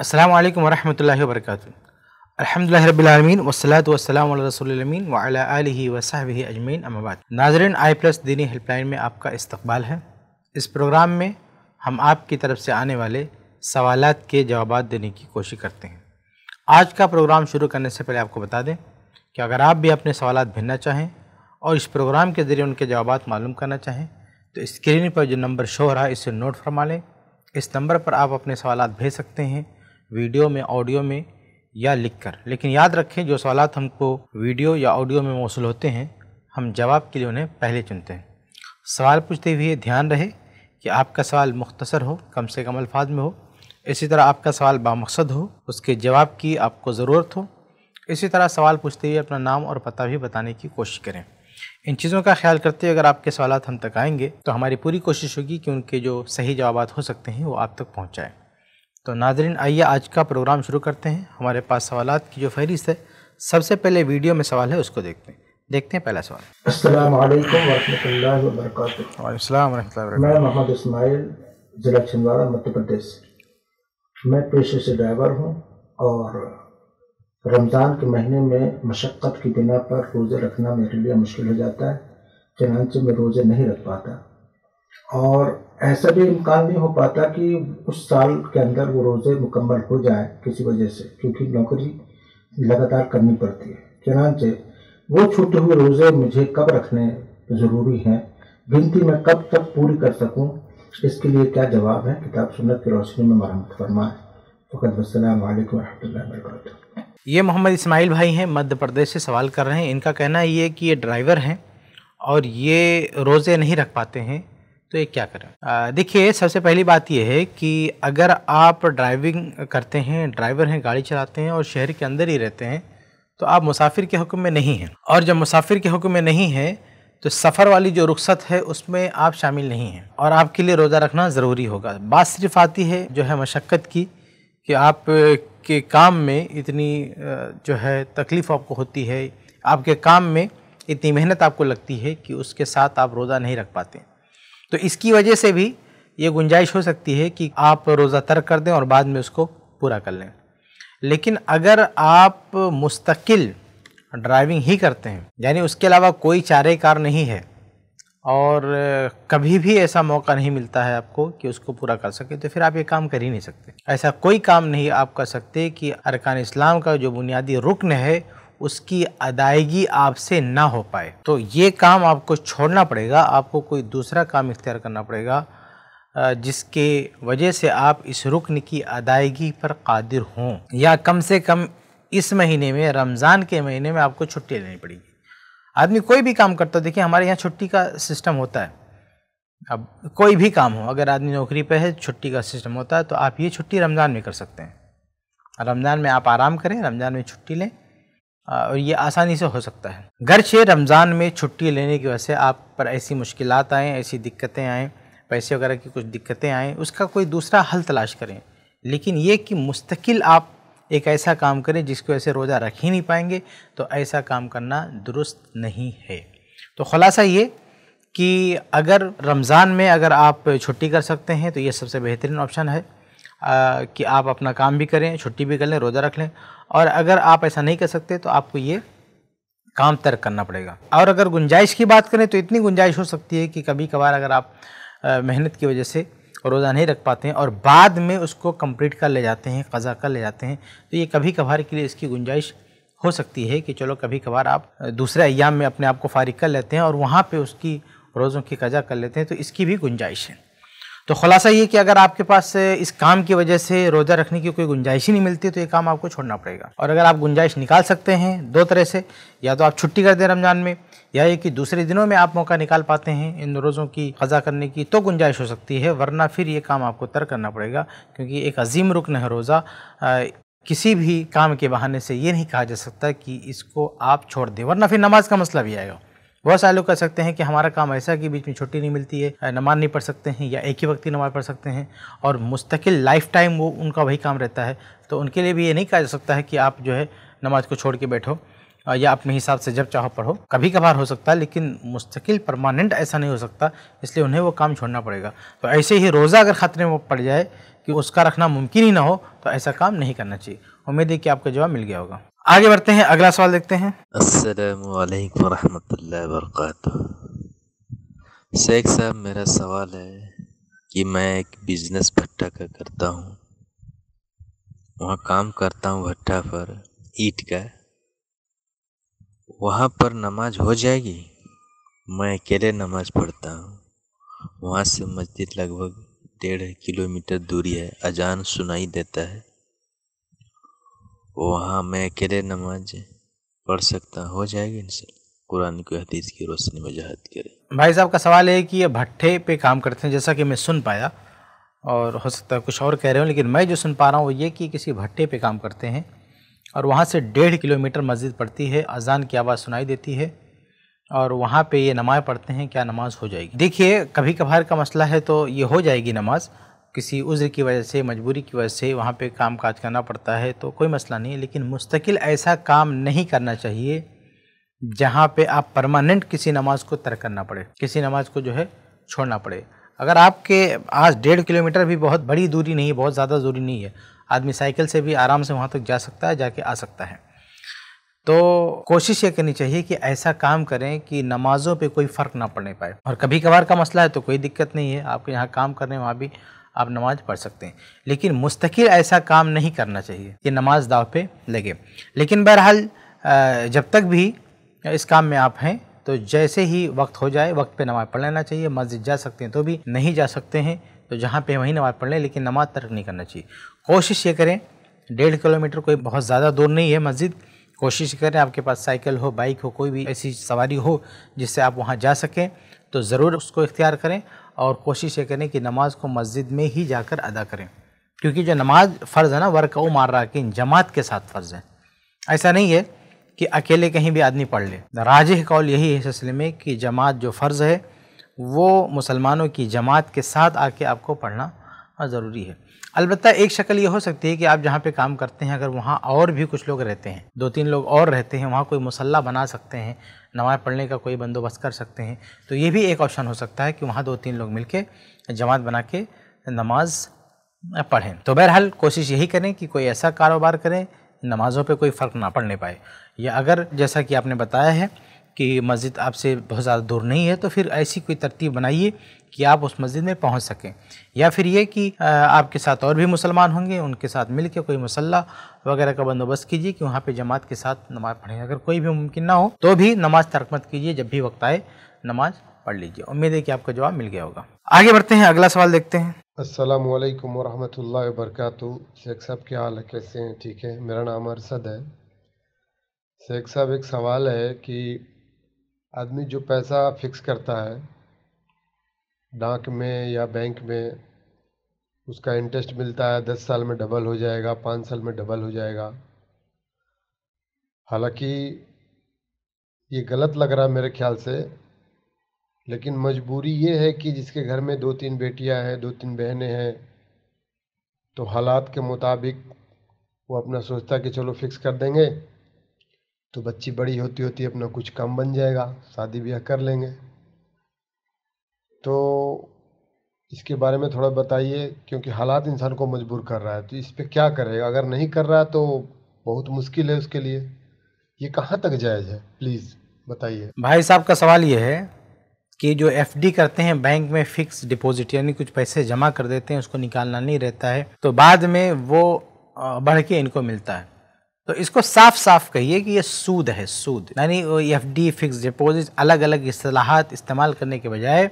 अस्सलाम वालेकुम वरहमतुल्लाहि वबरकातुहू अल्हम्दुलिल्लाहि रब्बिल आलमीन वस्सलातु वस्सलामु अला रसूलिल अमीन व अला आलिहि व सहबिहि अजमीन अम्मा बाद नाजरीन आई प्लस दीनी हेल्पलाइन में आपका इस्तकबाल है इस प्रोग्राम में हम आपकी तरफ से आने वाले सवाल के जवाब देने की कोशिश करते हैं आज का प्रोग्राम शुरू करने से पहले आपको बता दें कि अगर आप भी अपने सवाल भेजना चाहें और इस प्रोग्राम के ज़रिए उनके जवाब मालूम करना चाहें तो स्क्रीन पर जो नंबर शो हो रहा है इसे नोट फरमा लें इस नंबर पर आप अपने सवाल भेज सकते हैं वीडियो में ऑडियो में या लिखकर लेकिन याद रखें जो सवाल हमको वीडियो या ऑडियो में मौसू होते हैं हम जवाब के लिए उन्हें पहले चुनते हैं सवाल पूछते हुए ध्यान रहे कि आपका सवाल मुख्तसर हो कम से कम अल्फाज में हो इसी तरह आपका सवाल बामकसद हो उसके जवाब की आपको ज़रूरत हो इसी तरह सवाल पूछते हुए अपना नाम और पता भी बताने की कोशिश करें इन चीज़ों का ख्याल करते हुए अगर आपके सवाल हम तक आएंगे तो हमारी पूरी कोशिश होगी कि उनके जो सही जवाब हो सकते हैं वो आप तक पहुँचाएँ तो नाजरीन आइए आज का प्रोग्राम शुरू करते हैं हमारे पास सवाल की जो फहरिस्त है सबसे पहले वीडियो में सवाल है उसको देखते हैं देखते हैं पहला सवाल अस्सलाम वालेकुम मैं मोहम्मद इसमाइल जिला छिंदवाड़ा मध्य प्रदेश मैं पेशे से ड्राइवर हूँ और रमज़ान के महीने में मशक्क़त की बिना पर रोज़े रखना मेरे लिए मुश्किल हो जाता है चनानचे मैं रोज़े नहीं रख पाता और ऐसा भी इम्कान नहीं हो पाता कि उस साल के अंदर वो रोज़े मुकम्मल हो जाए किसी वजह से क्योंकि नौकरी लगातार करनी पड़ती है चनानचे वो छूटे हुए रोज़े मुझे कब रखने ज़रूरी हैं गिनती मैं कब तक पूरी कर सकूं इसके लिए क्या जवाब है किताब सुनत की रोशनी में मरम्मत फरमाए फ़कत वसलम वरहमल वरक ये मोहम्मद इसमाइल भाई हैं मध्य प्रदेश से सवाल कर रहे हैं इनका कहना ये कि ये ड्राइवर हैं और ये रोज़े नहीं रख पाते हैं तो ये क्या करें देखिए सबसे पहली बात यह है कि अगर आप ड्राइविंग करते हैं ड्राइवर हैं गाड़ी चलाते हैं और शहर के अंदर ही रहते हैं तो आप मुसाफिर के हुक्म में नहीं हैं और जब मुसाफिर के हुक्म में नहीं है तो सफ़र वाली जो रुख्सत है उसमें आप शामिल नहीं हैं और आपके लिए रोज़ा रखना ज़रूरी होगा बात सिर्फ आती है जो है मशक्क़त की कि आप के काम में इतनी जो है तकलीफ़ आपको होती है आपके काम में इतनी मेहनत आपको लगती है कि उसके साथ आप रोज़ा नहीं रख पाते तो इसकी वजह से भी ये गुंजाइश हो सकती है कि आप रोज़ा तर्क कर दें और बाद में उसको पूरा कर लें लेकिन अगर आप मुस्तकिल ड्राइविंग ही करते हैं यानी उसके अलावा कोई चारे कार नहीं है और कभी भी ऐसा मौका नहीं मिलता है आपको कि उसको पूरा कर सके तो फिर आप ये काम कर ही नहीं सकते ऐसा कोई काम नहीं आप कर सकते कि अरकान इस्लाम का जो बुनियादी रुकन है उसकी अदायगी आपसे ना हो पाए तो ये काम आपको छोड़ना पड़ेगा आपको कोई दूसरा काम इख्तियार करना पड़ेगा जिसके वजह से आप इस रुकन की अदायगी पर कादिर हों या कम से कम इस महीने में रमज़ान के महीने में आपको छुट्टी लेनी पड़ेगी आदमी कोई भी काम करता हो देखिए हमारे यहाँ छुट्टी का सिस्टम होता है अब कोई भी काम हो अगर आदमी नौकरी पर है छुट्टी का सिस्टम होता है तो आप ये छुट्टी रमज़ान में कर सकते हैं रमज़ान में आप आराम करें रमज़ान में छुट्टी लें और ये आसानी से हो सकता है घर से रमज़ान में छुट्टी लेने की वजह से आप पर ऐसी मुश्किल आएँ ऐसी दिक्कतें आएँ पैसे वगैरह की कुछ दिक्कतें आएँ उसका कोई दूसरा हल तलाश करें लेकिन ये कि मुस्तकिल आप एक ऐसा काम करें जिसको ऐसे रोज़ा रख ही नहीं पाएंगे तो ऐसा काम करना दुरुस्त नहीं है तो ख़ुलासा ये कि अगर रमज़ान में अगर आप छुट्टी कर सकते हैं तो ये सबसे बेहतरीन ऑप्शन है आ, कि आप अपना काम भी करें छुट्टी भी कर लें रोज़ा रख लें और अगर आप ऐसा नहीं कर सकते तो आपको ये काम तर्क करना पड़ेगा और अगर गुंजाइश की बात करें तो इतनी गुंजाइश हो सकती है कि कभी कभार अगर आप मेहनत की वजह से रोज़ा नहीं रख पाते हैं और बाद में उसको कंप्लीट कर ले जाते हैं कज़ा कर ले जाते हैं तो ये कभी कभार के लिए इसकी गुंजाइश हो सकती है कि चलो कभी कभार आप दूसरे अयाम में अपने आप को फारिग कर लेते हैं और वहाँ पर उसकी रोज़ों की कज़ा कर लेते हैं तो इसकी भी गुंजाइश है तो खुलासा ये कि अगर आपके पास इस काम की वजह से रोज़ा रखने की कोई गुंजाइश ही नहीं मिलती तो ये काम आपको छोड़ना पड़ेगा और अगर आप गुंजाइश निकाल सकते हैं दो तरह से या तो आप छुट्टी कर दें रमज़ान में या ये कि दूसरे दिनों में आप मौका निकाल पाते हैं इन रोज़ों की क़ज़ा करने की तो गुंजाइश हो सकती है वरना फिर ये काम आपको तर्क करना पड़ेगा क्योंकि एक अजीम रुकन है रोज़ा किसी भी काम के बहाने से ये नहीं कहा जा सकता कि इसको आप छोड़ दें वरना फिर नमाज का मसला भी आएगा बहुत सारे लोग कह सकते हैं कि हमारा काम ऐसा है कि बीच में छुट्टी नहीं मिलती है नमाज नहीं पढ़ सकते हैं या एक ही वक्त ही नमाज पढ़ सकते हैं और मुस्तकिल लाइफ टाइम वो उनका वही काम रहता है तो उनके लिए भी ये नहीं कहा जा सकता है कि आप जो है नमाज को छोड़ के बैठो या अपने हिसाब से जब चाहो पढ़ो कभी कभार हो सकता है लेकिन मुस्तकिल परमानेंट ऐसा नहीं हो सकता इसलिए उन्हें वो काम छोड़ना पड़ेगा तो ऐसे ही रोज़ा अगर खतरे में पड़ जाए कि उसका रखना मुमकिन ही ना हो तो ऐसा काम नहीं करना चाहिए उम्मीद है कि आपका जवाब मिल गया होगा आगे बढ़ते हैं अगला सवाल देखते हैं शेख साहब मेरा सवाल है कि मैं एक बिजनेस भट्टा का करता हूँ वहाँ काम करता हूँ भट्टा पर ईट का वहाँ पर नमाज हो जाएगी मैं अकेले नमाज पढ़ता हूँ वहाँ से मस्जिद लगभग डेढ़ किलोमीटर दूरी है अजान सुनाई देता है वहाँ मैं अकेले नमाज पढ़ सकता हो जाएगी सर कुरान की हदीस की रोशनी वजाहत करें भाई साहब का सवाल है कि ये भट्टे पे काम करते हैं जैसा कि मैं सुन पाया और हो सकता है कुछ और कह रहे हो लेकिन मैं जो सुन पा रहा हूँ वो ये कि किसी भट्टे पे काम करते हैं और वहाँ से डेढ़ किलोमीटर मस्जिद पड़ती है अजान की आवाज़ सुनाई देती है और वहाँ पे ये नमाज़ पढ़ते हैं क्या नमाज़ हो जाएगी देखिए कभी कभार का मसला है तो ये हो जाएगी नमाज़ किसी उज्र की वजह से मजबूरी की वजह से वहाँ पे काम काज करना पड़ता है तो कोई मसला नहीं है लेकिन मुस्तकिल ऐसा काम नहीं करना चाहिए जहाँ पे आप परमानेंट किसी नमाज को तर्क करना पड़े किसी नमाज को जो है छोड़ना पड़े अगर आपके आज डेढ़ किलोमीटर भी बहुत बड़ी दूरी नहीं है बहुत ज़्यादा दूरी नहीं है आदमी साइकिल से भी आराम से वहाँ तक जा सकता है जाके आ सकता है तो कोशिश ये करनी चाहिए कि ऐसा काम करें कि नमाज़ों पे कोई फ़र्क ना पड़ने पाए और कभी कभार का मसला है तो कोई दिक्कत नहीं है आपके यहाँ काम करने वहाँ भी आप नमाज़ पढ़ सकते हैं लेकिन मुस्तकिल ऐसा काम नहीं करना चाहिए कि नमाज दाव पे लगे लेकिन बहरहाल जब तक भी इस काम में आप हैं तो जैसे ही वक्त हो जाए वक्त पे नमाज़ पढ़ लेना चाहिए मस्जिद जा सकते हैं तो भी नहीं जा सकते हैं तो जहाँ पे वहीं नमाज़ पढ़ लें लेकिन नमाज तर्क नहीं करना चाहिए कोशिश ये करें डेढ़ किलोमीटर कोई बहुत ज़्यादा दूर नहीं है मस्जिद कोशिश करें आपके पास साइकिल हो बाइक हो कोई भी ऐसी सवारी हो जिससे आप वहाँ जा सकें तो ज़रूर उसको इख्तियार करें और कोशिश ये करें कि नमाज को मस्जिद में ही जाकर अदा करें क्योंकि जो नमाज फ़र्ज़ है ना ओ मार रहा कि जमात के साथ फ़र्ज़ है ऐसा नहीं है कि अकेले कहीं भी आदमी पढ़ ले राजह कौल यही है सिलसिले में कि जमात जो फ़र्ज़ है वो मुसलमानों की जमात के साथ आके आपको पढ़ना ज़रूरी है अलबत्त एक शक्ल ये हो सकती है कि आप जहाँ पे काम करते हैं अगर वहाँ और भी कुछ लोग रहते हैं दो तीन लोग और रहते हैं वहाँ कोई मुसल्ला बना सकते हैं नमाज पढ़ने का कोई बंदोबस्त कर सकते हैं तो ये भी एक ऑप्शन हो सकता है कि वहाँ दो तीन लोग मिलके जमात बना के नमाज पढ़ें तो बहरहाल कोशिश यही करें कि कोई ऐसा कारोबार करें नमाज़ों पर कोई फ़र्क ना पड़ने पाए या अगर जैसा कि आपने बताया है कि मस्जिद आपसे बहुत ज़्यादा दूर नहीं है तो फिर ऐसी कोई तरतीब बनाइए कि आप उस मस्जिद में पहुंच सकें या फिर ये कि आपके साथ और भी मुसलमान होंगे उनके साथ मिल कोई मसल्ला वगैरह का बंदोबस्त कीजिए कि वहाँ पर जमात के साथ नमाज़ पढ़ें अगर कोई भी मुमकिन ना हो तो भी नमाज़ तरकमत कीजिए जब भी वक्त आए नमाज़ पढ़ लीजिए उम्मीद है कि आपका जवाब मिल गया होगा आगे बढ़ते हैं अगला सवाल देखते हैं असलम वरहमत ला शेख साहब क्या हाल है कैसे हैं ठीक है मेरा नाम अरसद है शेख साहब एक सवाल है कि आदमी जो पैसा फिक्स करता है डाक में या बैंक में उसका इंटरेस्ट मिलता है दस साल में डबल हो जाएगा पाँच साल में डबल हो जाएगा हालांकि ये गलत लग रहा है मेरे ख्याल से लेकिन मजबूरी ये है कि जिसके घर में दो तीन बेटियां हैं दो तीन बहनें हैं तो हालात के मुताबिक वो अपना सोचता है कि चलो फिक्स कर देंगे तो बच्ची बड़ी होती होती अपना कुछ काम बन जाएगा शादी ब्याह कर लेंगे तो इसके बारे में थोड़ा बताइए क्योंकि हालात इंसान को मजबूर कर रहा है तो इस पर क्या करेगा अगर नहीं कर रहा तो बहुत मुश्किल है उसके लिए ये कहाँ तक जायज़ है प्लीज़ बताइए भाई साहब का सवाल ये है कि जो एफ करते हैं बैंक में फिक्स डिपॉजिट यानी कुछ पैसे जमा कर देते हैं उसको निकालना नहीं रहता है तो बाद में वो बढ़ के इनको मिलता है तो इसको साफ साफ कहिए कि ये सूद है सूद यानी एफ डी फिक्स डिपोजिट अलग अलग असलाहत इस्तेमाल करने के बजाय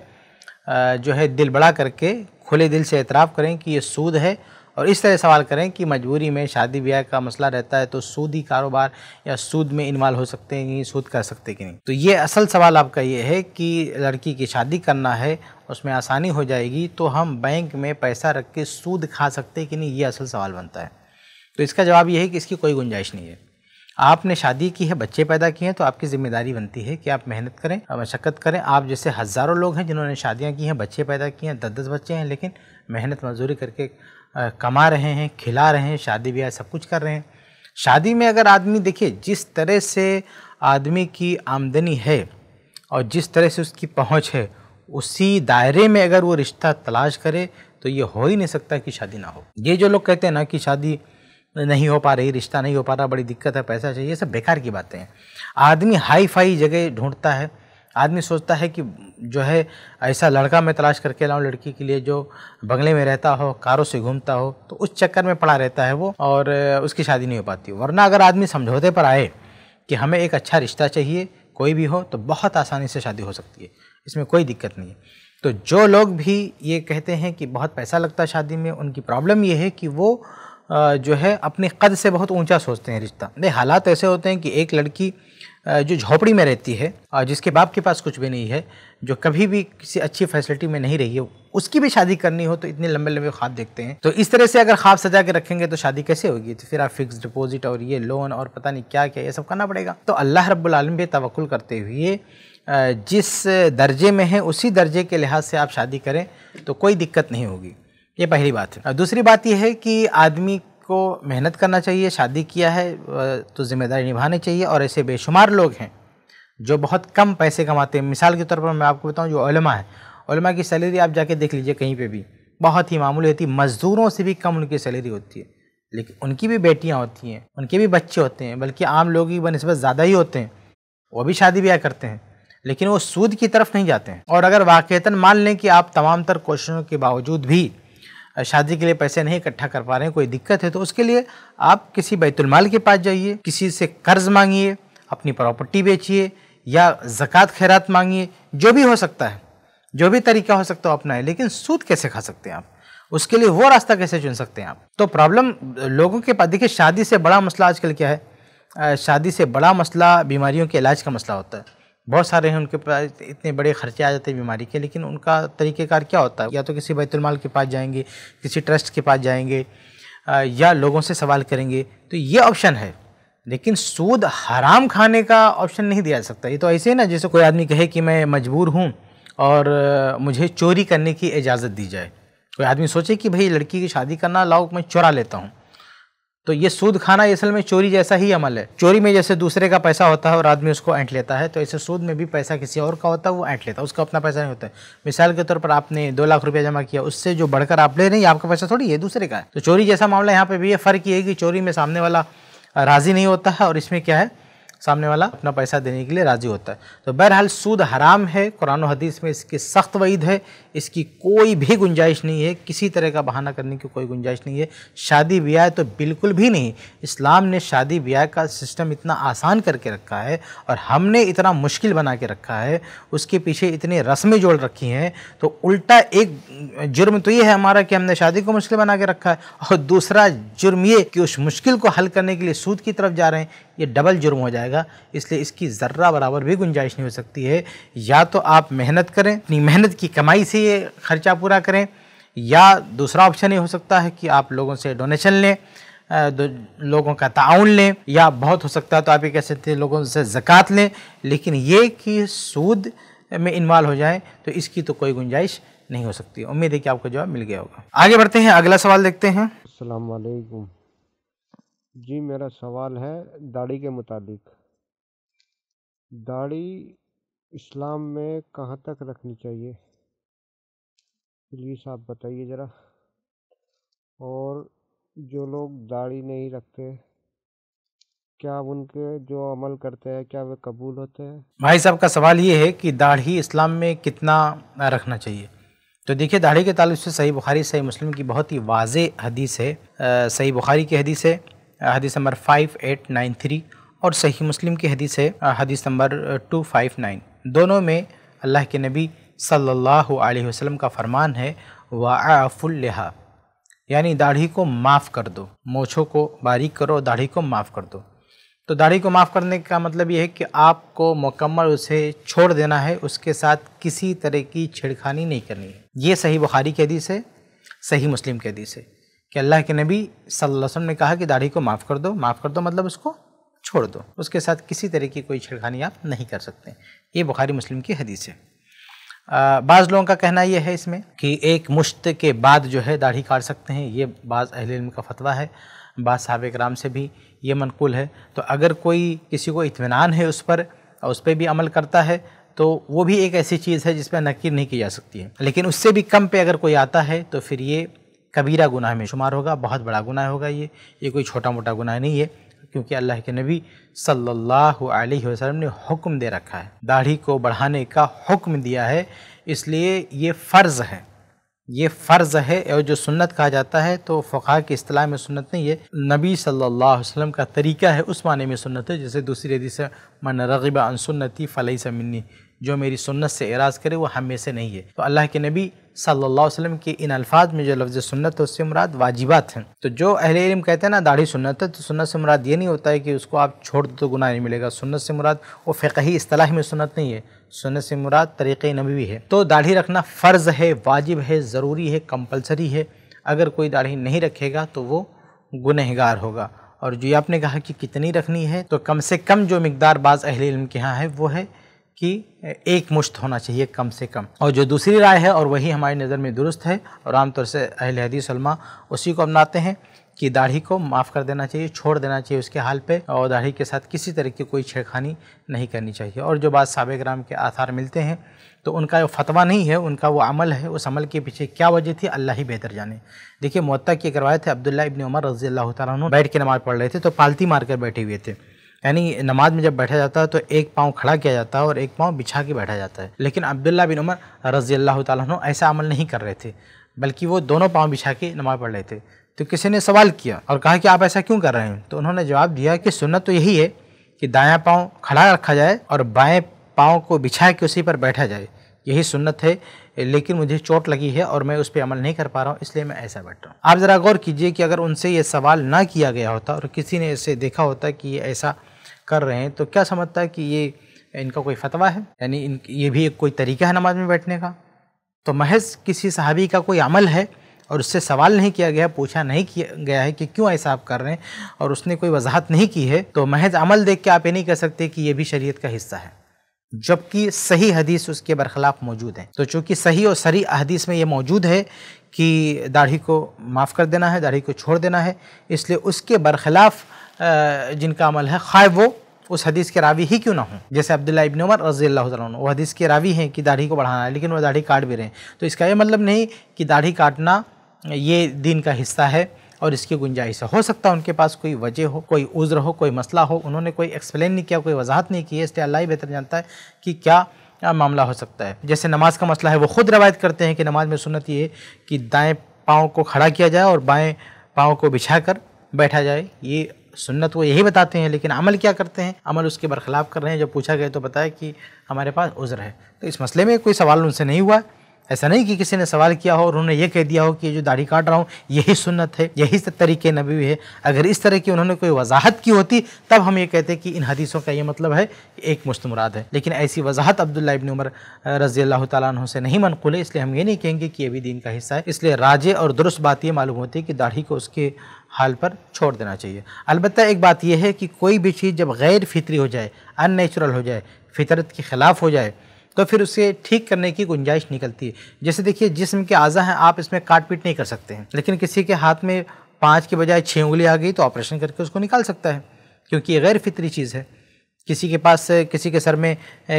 जो है दिल बड़ा करके खुले दिल से एतराफ़ करें कि ये सूद है और इस तरह सवाल करें कि मजबूरी में शादी ब्याह का मसला रहता है तो सूदी कारोबार या सूद में इन्वाल्व हो सकते हैं कि सूद कर सकते कि नहीं तो ये असल सवाल आपका ये है कि लड़की की शादी करना है उसमें आसानी हो जाएगी तो हम बैंक में पैसा रख के सूद खा सकते कि नहीं ये असल सवाल बनता है तो इसका जवाब यह है कि इसकी कोई गुंजाइश नहीं है आपने शादी की है बच्चे पैदा किए हैं तो आपकी ज़िम्मेदारी बनती है कि आप मेहनत करें और मशक्क़त करें आप जैसे हज़ारों लोग हैं जिन्होंने शादियाँ की हैं बच्चे पैदा किए हैं दस दस बच्चे हैं लेकिन मेहनत मजदूरी करके कमा रहे हैं खिला रहे हैं शादी ब्याह सब कुछ कर रहे हैं शादी में अगर आदमी देखिए जिस तरह से आदमी की आमदनी है और जिस तरह से उसकी पहुँच है उसी दायरे में अगर वो रिश्ता तलाश करे तो ये हो ही नहीं सकता कि शादी ना हो ये जो लोग कहते हैं ना कि शादी नहीं हो पा रही रिश्ता नहीं हो पा रहा बड़ी दिक्कत है पैसा चाहिए ये सब बेकार की बातें हैं आदमी हाई फाई जगह ढूंढता है आदमी सोचता है कि जो है ऐसा लड़का मैं तलाश करके लाऊं लड़की के लिए जो बंगले में रहता हो कारों से घूमता हो तो उस चक्कर में पड़ा रहता है वो और उसकी शादी नहीं हो पाती वरना अगर आदमी समझौते पर आए कि हमें एक अच्छा रिश्ता चाहिए कोई भी हो तो बहुत आसानी से शादी हो सकती है इसमें कोई दिक्कत नहीं है तो जो लोग भी ये कहते हैं कि बहुत पैसा लगता है शादी में उनकी प्रॉब्लम ये है कि वो जो है अपने कद से बहुत ऊंचा सोचते हैं रिश्ता नहीं हालात ऐसे होते हैं कि एक लड़की जो झोपड़ी में रहती है जिसके बाप के पास कुछ भी नहीं है जो कभी भी किसी अच्छी फैसिलिटी में नहीं रही है उसकी भी शादी करनी हो तो इतने लंबे लंबे ख्वाब देखते हैं तो इस तरह से अगर ख्वाब सजा के रखेंगे तो शादी कैसे होगी तो फिर आप फिक्स डिपॉजिट और ये लोन और पता नहीं क्या क्या ये सब करना पड़ेगा तो अल्लाह रब्लम पर तवक्ल करते हुए जिस दर्जे में है उसी दर्जे के लिहाज से आप शादी करें तो कोई दिक्कत नहीं होगी ये पहली बात है दूसरी बात यह है कि आदमी को मेहनत करना चाहिए शादी किया है तो जिम्मेदारी निभानी चाहिए और ऐसे बेशुमार लोग हैं जो बहुत कम पैसे कमाते हैं मिसाल के तौर पर मैं आपको बताऊं जो ओलमा है ओलमा की सैलरी आप जाके देख लीजिए कहीं पे भी बहुत ही मामूली होती है मज़दूरों से भी कम उनकी सैलरी होती है लेकिन उनकी भी बेटियाँ होती हैं उनके भी बच्चे होते हैं बल्कि आम लोग ही बनस्बत ज़्यादा ही होते हैं वो भी शादी ब्याह करते हैं लेकिन वो सूद की तरफ नहीं जाते हैं और अगर वाक़ता मान लें कि आप तमाम तर कोशिशों के बावजूद भी शादी के लिए पैसे नहीं इकट्ठा कर पा रहे हैं कोई दिक्कत है तो उसके लिए आप किसी बैतुलमाल के पास जाइए किसी से कर्ज मांगिए अपनी प्रॉपर्टी बेचिए या ज़क़़त खैरात मांगिए जो भी हो सकता है जो भी तरीका हो सकता हो अपना है लेकिन सूद कैसे खा सकते हैं आप उसके लिए वो रास्ता कैसे चुन सकते हैं आप तो प्रॉब्लम लोगों के पास देखिए शादी से बड़ा मसला आजकल क्या है शादी से बड़ा मसला बीमारियों के इलाज का मसला होता है बहुत सारे हैं उनके पास इतने बड़े खर्चे आ जाते हैं बीमारी के लेकिन उनका तरीक़ेकार क्या होता है या तो किसी बैतुलमाल के पास जाएंगे किसी ट्रस्ट के पास जाएंगे या लोगों से सवाल करेंगे तो ये ऑप्शन है लेकिन सूद हराम खाने का ऑप्शन नहीं दिया जा सकता ये तो ऐसे ही ना जैसे कोई आदमी कहे कि मैं मजबूर हूँ और मुझे चोरी करने की इजाज़त दी जाए कोई आदमी सोचे कि भाई लड़की की शादी करना लाओ मैं चुरा लेता हूँ तो ये सूद खाना असल में चोरी जैसा ही अमल है चोरी में जैसे दूसरे का पैसा होता है और आदमी उसको ऐंठ लेता है तो ऐसे सूद में भी पैसा किसी और का होता है वो ऐंठ लेता है उसका अपना पैसा नहीं होता है मिसाल के तौर पर आपने दो लाख रुपया जमा किया उससे जो बढ़कर आप ले रहे हैं आपका पैसा थोड़ी है दूसरे का है तो चोरी जैसा मामला यहाँ पर भी है फ़र्क ये है कि चोरी में सामने वाला राज़ी नहीं होता है और इसमें क्या है सामने वाला अपना पैसा देने के लिए राज़ी होता है तो बहरहाल सूद हराम है कुरान हदीस में इसकी सख्त वईद है इसकी कोई भी गुंजाइश नहीं है किसी तरह का बहाना करने की कोई गुंजाइश नहीं है शादी ब्याह तो बिल्कुल भी नहीं इस्लाम ने शादी ब्याह का सिस्टम इतना आसान करके रखा है और हमने इतना मुश्किल बना के रखा है उसके पीछे इतनी रस्में जोड़ रखी हैं तो उल्टा एक जुर्म तो ये है हमारा कि हमने शादी को मुश्किल बना के रखा है और दूसरा जुर्म ये कि उस मुश्किल को हल करने के लिए सूद की तरफ जा रहे हैं ये डबल जुर्म हो जाएगा इसलिए इसकी ज़र्रा बराबर भी गुंजाइश नहीं हो सकती है या तो आप मेहनत करें अपनी मेहनत की कमाई से लिए खर्चा पूरा करें या दूसरा ऑप्शन ये हो सकता है कि आप लोगों से डोनेशन लें लोगों का ताउन लें या बहुत हो सकता है तो आप ये कह सकते हैं लोगों से ज़क़़त लें लेकिन ये कि सूद में इन्वॉल्व हो जाए तो इसकी तो कोई गुंजाइश नहीं हो सकती उम्मीद है कि आपको जवाब मिल गया होगा आगे बढ़ते हैं अगला सवाल देखते हैं असलकुम जी मेरा सवाल है दाढ़ी के मुताबिक दाढ़ी इस्लाम में कहाँ तक रखनी चाहिए प्लीज़ आप बताइए ज़रा और जो लोग दाढ़ी नहीं रखते क्या उनके जो अमल करते हैं क्या वे कबूल होते हैं भाई साहब का सवाल ये है कि दाढ़ी इस्लाम में कितना रखना चाहिए तो देखिए दाढ़ी के ताल्लुक से सही बुखारी सही मुस्लिम की बहुत ही वाज हदीस है सही बुखारी की हदीस है हदीस number five eight nine three और सही मुस्लिम की हदीस है हदीस नंबर टू फाइव नाइन दोनों में अल्लाह के नबी सल्लल्लाहु अलैहि वसल्लम का फरमान है वाफ़ुल्हा यानी दाढ़ी को माफ़ कर दो मोछों को बारीक करो दाढ़ी को माफ़ कर दो तो दाढ़ी को माफ़ करने का मतलब ये है कि आपको मुकम्मल उसे छोड़ देना है उसके साथ किसी तरह की छेड़खानी नहीं करनी है ये सही बुखारी के हदीस है सही मुस्लिम के हदीस है कि अल्लाह के नबी सल्लल्लाहु अलैहि वसल्लम ने कहा कि दाढ़ी को माफ़ कर दो माफ़ कर दो मतलब उसको छोड़ दो उसके साथ किसी तरह की कोई छेड़खानी आप नहीं कर सकते ये बुखारी मुस्लिम की हदीस है बाज़ लोगों का कहना यह है इसमें कि एक मुश्त के बाद जो है दाढ़ी काट सकते हैं ये बाज़ अहल का फतवा है बाज़ साहब कराम से भी ये मनकूल है तो अगर कोई किसी को इतमान है उस पर और उस पर भी अमल करता है तो वो भी एक ऐसी चीज़ है जिस पर नकीर नहीं की जा सकती है लेकिन उससे भी कम पे अगर कोई आता है तो फिर ये कबीरा गुनाह में शुमार होगा बहुत बड़ा गुनाह होगा ये ये कोई छोटा मोटा गुनाह नहीं है क्योंकि अल्लाह के नबी सल्लल्लाहु अलैहि वसल्लम ने हुक्म दे रखा है दाढ़ी को बढ़ाने का हुक्म दिया है इसलिए ये फ़र्ज़ है ये फ़र्ज़ है और जो सुन्नत कहा जाता है तो फ़ा की असलाह में सुन्नत नहीं है नबी सल्लल्लाहु अलैहि वसल्लम का तरीका है उस माने में सुन्नत है जैसे दूसरी हदीस है मन रगबा अनसन्नति फ़लई मिन्नी जो मेरी सुन्नत से एराज़ करे वो हम में से नहीं है तो अल्लाह के नबी सल्लल्लाहु अलैहि वसल्लम के इन अल्फाज में जो लफ्ज़ सुन्नत है उससे मुराद वाजिबात हैं तो जो अहले इल्म कहते हैं ना दाढ़ी सुन्नत है तो सुन्नत से मुराद ये नहीं होता है कि उसको आप छोड़ दो तो गुनाह नहीं मिलेगा सुन्नत से मुराद वो फ़िकही असलाह में सुन्नत नहीं है सुन्नत से मुराद तरीक़े नबी है तो दाढ़ी रखना फ़र्ज़ है वाजिब है ज़रूरी है कंपलसरी है अगर कोई दाढ़ी नहीं रखेगा तो वो गुनहगार होगा और जो आपने कहा कि कितनी रखनी है तो कम से कम जो मकदार बाज़ अहल इल्म के यहाँ है वो है कि एक मुश्त होना चाहिए कम से कम और जो दूसरी राय है और वही हमारी नज़र में दुरुस्त है और आमतौर से अहल सलमा उसी को अपनाते हैं कि दाढ़ी को माफ़ कर देना चाहिए छोड़ देना चाहिए उसके हाल पे और दाढ़ी के साथ किसी तरह की कोई छेड़खानी नहीं करनी चाहिए और जो बात सबक राम के आधार मिलते हैं तो उनका फतवा नहीं है उनका वो अमल है उस अमल के पीछे क्या वजह थी अल्लाह ही बेहतर जाने देखिए मत्ता की करवाए थे अब्दुल्ला इबन उमर रजी अल्लाह तैठ के नमाज़ पढ़ रहे थे तो पालती मार कर बैठे हुए थे यानी नमाज में जब बैठा जाता है तो एक पाँव खड़ा किया जाता है और एक पाँव बिछा के बैठा जाता है लेकिन अब्दुल्ला बिन उमर रजी अल्लाह तु ऐसा अमल नहीं कर रहे थे बल्कि वो दोनों पाँव बिछा के नमाज पढ़ रहे थे तो किसी ने सवाल किया और कहा कि आप ऐसा क्यों कर रहे हैं तो उन्होंने जवाब दिया कि सुनत तो यही है कि दाया पाँव खड़ा रखा जाए और बाएँ पाँव को बिछा के उसी पर बैठा जाए यही सुन्नत है लेकिन मुझे चोट लगी है और मैं उस पर अमल नहीं कर पा रहा हूँ इसलिए मैं ऐसा बैठ रहा हूँ आप ज़रा गौर कीजिए कि अगर उनसे ये सवाल ना किया गया होता और किसी ने इसे देखा होता कि ये ऐसा कर रहे हैं तो क्या समझता कि ये इनका कोई फतवा है यानी इन ये भी एक कोई तरीका है नमाज में बैठने का तो महज किसी सहाबी का कोई अमल है और उससे सवाल नहीं किया गया पूछा नहीं किया गया है कि क्यों ऐसा आप कर रहे हैं और उसने कोई वजाहत नहीं की है तो महज अमल देख के आप ये नहीं कह सकते कि ये भी शरीयत का हिस्सा है जबकि सही हदीस उसके बरखिलाफ़ मौजूद है तो चूँकि सही और सरी हदीस में ये मौजूद है कि दाढ़ी को माफ़ कर देना है दाढ़ी को छोड़ देना है इसलिए उसके बरखिलाफ़ जिनका अमल है ख़ाय वो उस हदीस के रावी ही क्यों ना हो जैसे अब्दुल्ला इबन उमर रजी अल्लाह वो हदीस के रावी हैं कि दाढ़ी को बढ़ाना है लेकिन वह दाढ़ी काट भी रहे हैं तो इसका ये मतलब नहीं कि दाढ़ी काटना ये दिन का हिस्सा है और इसकी गुंजाइश है हो सकता है उनके पास कोई वजह हो कोई उज्र हो कोई मसला हो उन्होंने कोई एक्सप्लेन नहीं किया कोई वजाहत नहीं की है इसलिए अल्लाह ही बेहतर जानता है कि क्या मामला हो सकता है जैसे नमाज का मसला है वो खुद रवायत करते हैं कि नमाज में सुनत ये है कि दाएँ पाँव को खड़ा किया जाए और बाएँ पाँव को बिछा कर बैठा जाए ये सुन्नत वो यही बताते हैं लेकिन अमल क्या करते हैं अमल उसके बरखिलाफ़ कर रहे हैं जब पूछा गया तो बताया कि हमारे पास उज़र है तो इस मसले में कोई सवाल उनसे नहीं हुआ ऐसा नहीं कि किसी ने सवाल किया हो और उन्होंने ये कह दिया हो कि ये जो दाढ़ी काट रहा हूँ यही सुन्नत है यही तरीके नबी है अगर इस तरह की उन्होंने कोई वजाहत की होती तब हम ये कहते कि इन हदीसों का ये मतलब है कि एक मुश्त मुराद है लेकिन ऐसी वजाहत अब्दुल्ला इबन उमर रजी अल्लाह तु से नहीं मनकूल है इसलिए हम ये नहीं कहेंगे कि ये भी दीन का हिस्सा है इसलिए राजे और दुरुस्त बात ये मालूम होती है कि दाढ़ी को उसके हाल पर छोड़ देना चाहिए अलबत्त एक बात यह है कि कोई भी चीज़ जब गैर फितरी हो जाए अननेचुरल हो जाए फितरत के ख़िलाफ़ हो जाए तो फिर उसे ठीक करने की गुंजाइश निकलती है जैसे देखिए जिसम के आज़ा हैं आप इसमें काट पीट नहीं कर सकते हैं लेकिन किसी के हाथ में पाँच के बजाय छः उंगली आ गई तो ऑपरेशन करके उसको निकाल सकता है क्योंकि ये गैर फितरी चीज़ है किसी के पास किसी के सर में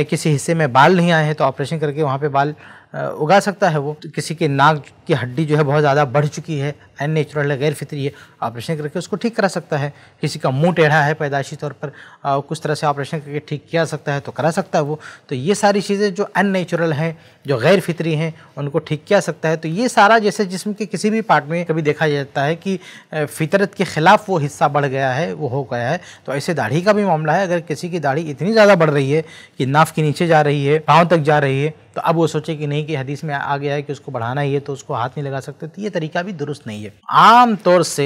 किसी हिस्से में बाल नहीं आए हैं तो ऑपरेशन करके वहाँ पर बाल उगा सकता है वो तो किसी के नाक की हड्डी जो है बहुत ज़्यादा बढ़ चुकी है अन नेचुरल है गैर फितरी है ऑपरेशन करके उसको ठीक करा सकता है किसी का मुंह टेढ़ा है पैदाशी तौर पर आ, कुछ तरह से ऑपरेशन करके ठीक किया सकता है तो करा सकता है वो तो ये सारी चीज़ें जो अन नेचुरल हैं जो गैर फितरी हैं उनको ठीक किया सकता है तो ये सारा जैसे जिसम के किसी भी पार्ट में कभी देखा जाता है कि फितरत के ख़िलाफ़ वो हिस्सा बढ़ गया है वो हो गया है तो ऐसे दाढ़ी का भी मामला है अगर किसी की दाढ़ी इतनी ज़्यादा बढ़ रही है कि नाफ के नीचे जा रही है पाँव तक जा रही है तो अब वो सोचे कि नहीं कि हदीस में आ गया है कि उसको बढ़ाना ही है तो उसको हाथ नहीं लगा सकते तो ये तरीका भी दुरुस्त नहीं है आम तौर से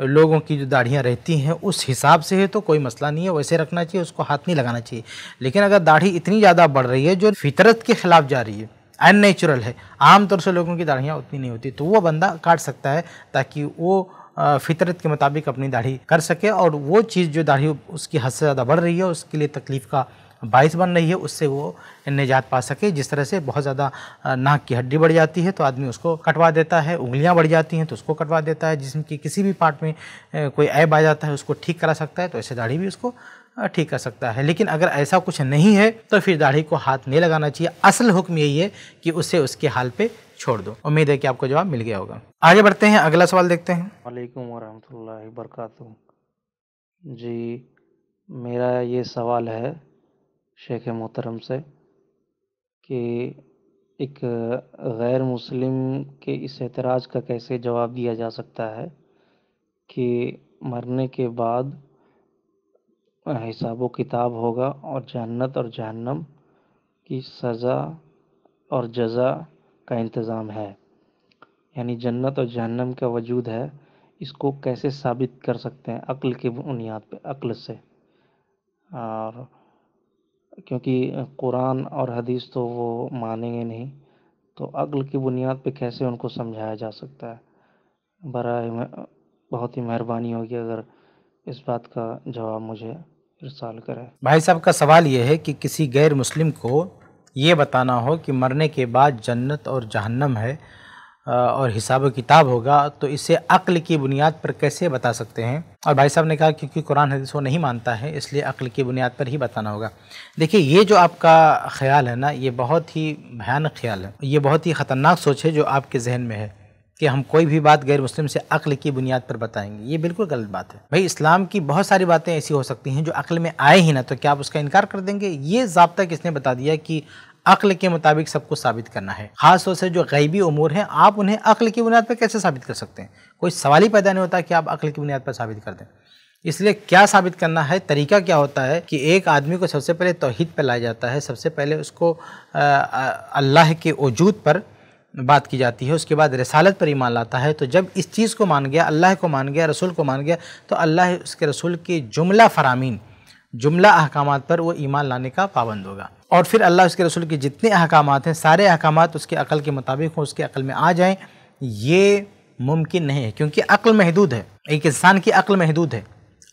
लोगों की जो दाढ़ियाँ रहती हैं उस हिसाब से है तो कोई मसला नहीं है वैसे रखना चाहिए उसको हाथ नहीं लगाना चाहिए लेकिन अगर दाढ़ी इतनी ज़्यादा बढ़ रही है जो फितरत के ख़िलाफ़ जा रही है अन नेचुरल है आमतौर से लोगों की दाढ़ियाँ उतनी नहीं होती तो वो बंदा काट सकता है ताकि वो फितरत के मुताबिक अपनी दाढ़ी कर सके और वो चीज़ जो दाढ़ी उसकी हद से ज़्यादा बढ़ रही है उसके लिए तकलीफ़ का बाइस बन रही है उससे वो निजात पा सके जिस तरह से बहुत ज़्यादा नाक की हड्डी बढ़ जाती है तो आदमी उसको कटवा देता है उंगलियां बढ़ जाती हैं तो उसको कटवा देता है जिसम की किसी भी पार्ट में कोई ऐब आ जाता है उसको ठीक करा सकता है तो ऐसे दाढ़ी भी उसको ठीक कर सकता है लेकिन अगर ऐसा कुछ नहीं है तो फिर दाढ़ी को हाथ नहीं लगाना चाहिए असल हुक्म यही है कि उसे उसके हाल पे छोड़ दो उम्मीद है कि आपको जवाब मिल गया होगा आगे बढ़ते हैं अगला सवाल देखते हैं वालेकुम वरहमतुल्लाहि वरकत जी मेरा ये सवाल है शेख मोहतरम से कि एक गैर मुस्लिम के इस एतराज़ का कैसे जवाब दिया जा सकता है कि मरने के बाद हिसाब व किताब होगा और जन्नत और जहन्नम की सज़ा और जज़ा का इंतज़ाम है यानी जन्नत और जहन्नम का वजूद है इसको कैसे साबित कर सकते हैं अक्ल की बुनियाद पे अक्ल से और क्योंकि कुरान और हदीस तो वो मानेंगे नहीं तो अगल की बुनियाद पे कैसे उनको समझाया जा सकता है बर बहुत ही मेहरबानी होगी अगर इस बात का जवाब मुझे इरसाल करें भाई साहब का सवाल ये है कि किसी गैर मुस्लिम को ये बताना हो कि मरने के बाद जन्नत और जहन्नम है और हिसाब किताब होगा तो इसे अक्ल की बुनियाद पर कैसे बता सकते हैं और भाई साहब ने कहा क्योंकि कुरान हदीस वो नहीं मानता है इसलिए अक्ल की बुनियाद पर ही बताना होगा देखिए ये जो आपका ख्याल है ना ये बहुत ही भयानक ख्याल है ये बहुत ही ख़तरनाक सोच है जो आपके जहन में है कि हम कोई भी बात गैर मुस्लिम से अक्ल की बुनियाद पर बताएंगे ये बिल्कुल गलत बात है भाई इस्लाम की बहुत सारी बातें ऐसी हो सकती हैं जो अक्ल में आए ही ना तो क्या आप उसका इनकार कर देंगे ये जबता किसने बता दिया कि अक्ल के मुताबिक सब कुछ साबित करना है खास तौर से जो गैबी उमूर हैं आप उन्हें अक्ल की बुनियाद पर कैसे साबित कर सकते हैं कोई सवाल ही पैदा नहीं होता कि आप अक्ल की बुनियाद पर साबित कर दें इसलिए क्या साबित करना है तरीका क्या होता है कि एक आदमी को सबसे पहले तोहहीद पर लाया जाता है सबसे पहले उसको अल्लाह के वजूद पर बात की जाती है उसके बाद रसालत पर ईमान लाता है तो जब इस चीज़ को मान गया अल्लाह को मान गया रसूल को मान गया तो अल्लाह उसके रसूल के जुमला फरामीन जुमला अहकाम पर वो ईमान लाने का पाबंद होगा और फिर अल्लाह उसके रसूल के जितने अहकाम हैं सारे अहकाम उसके अकल के मुताबिक हों उसके अकल में आ जाएँ ये मुमकिन नहीं है क्योंकि अक्ल महदूद है एक इंसान की अक्ल महदूद है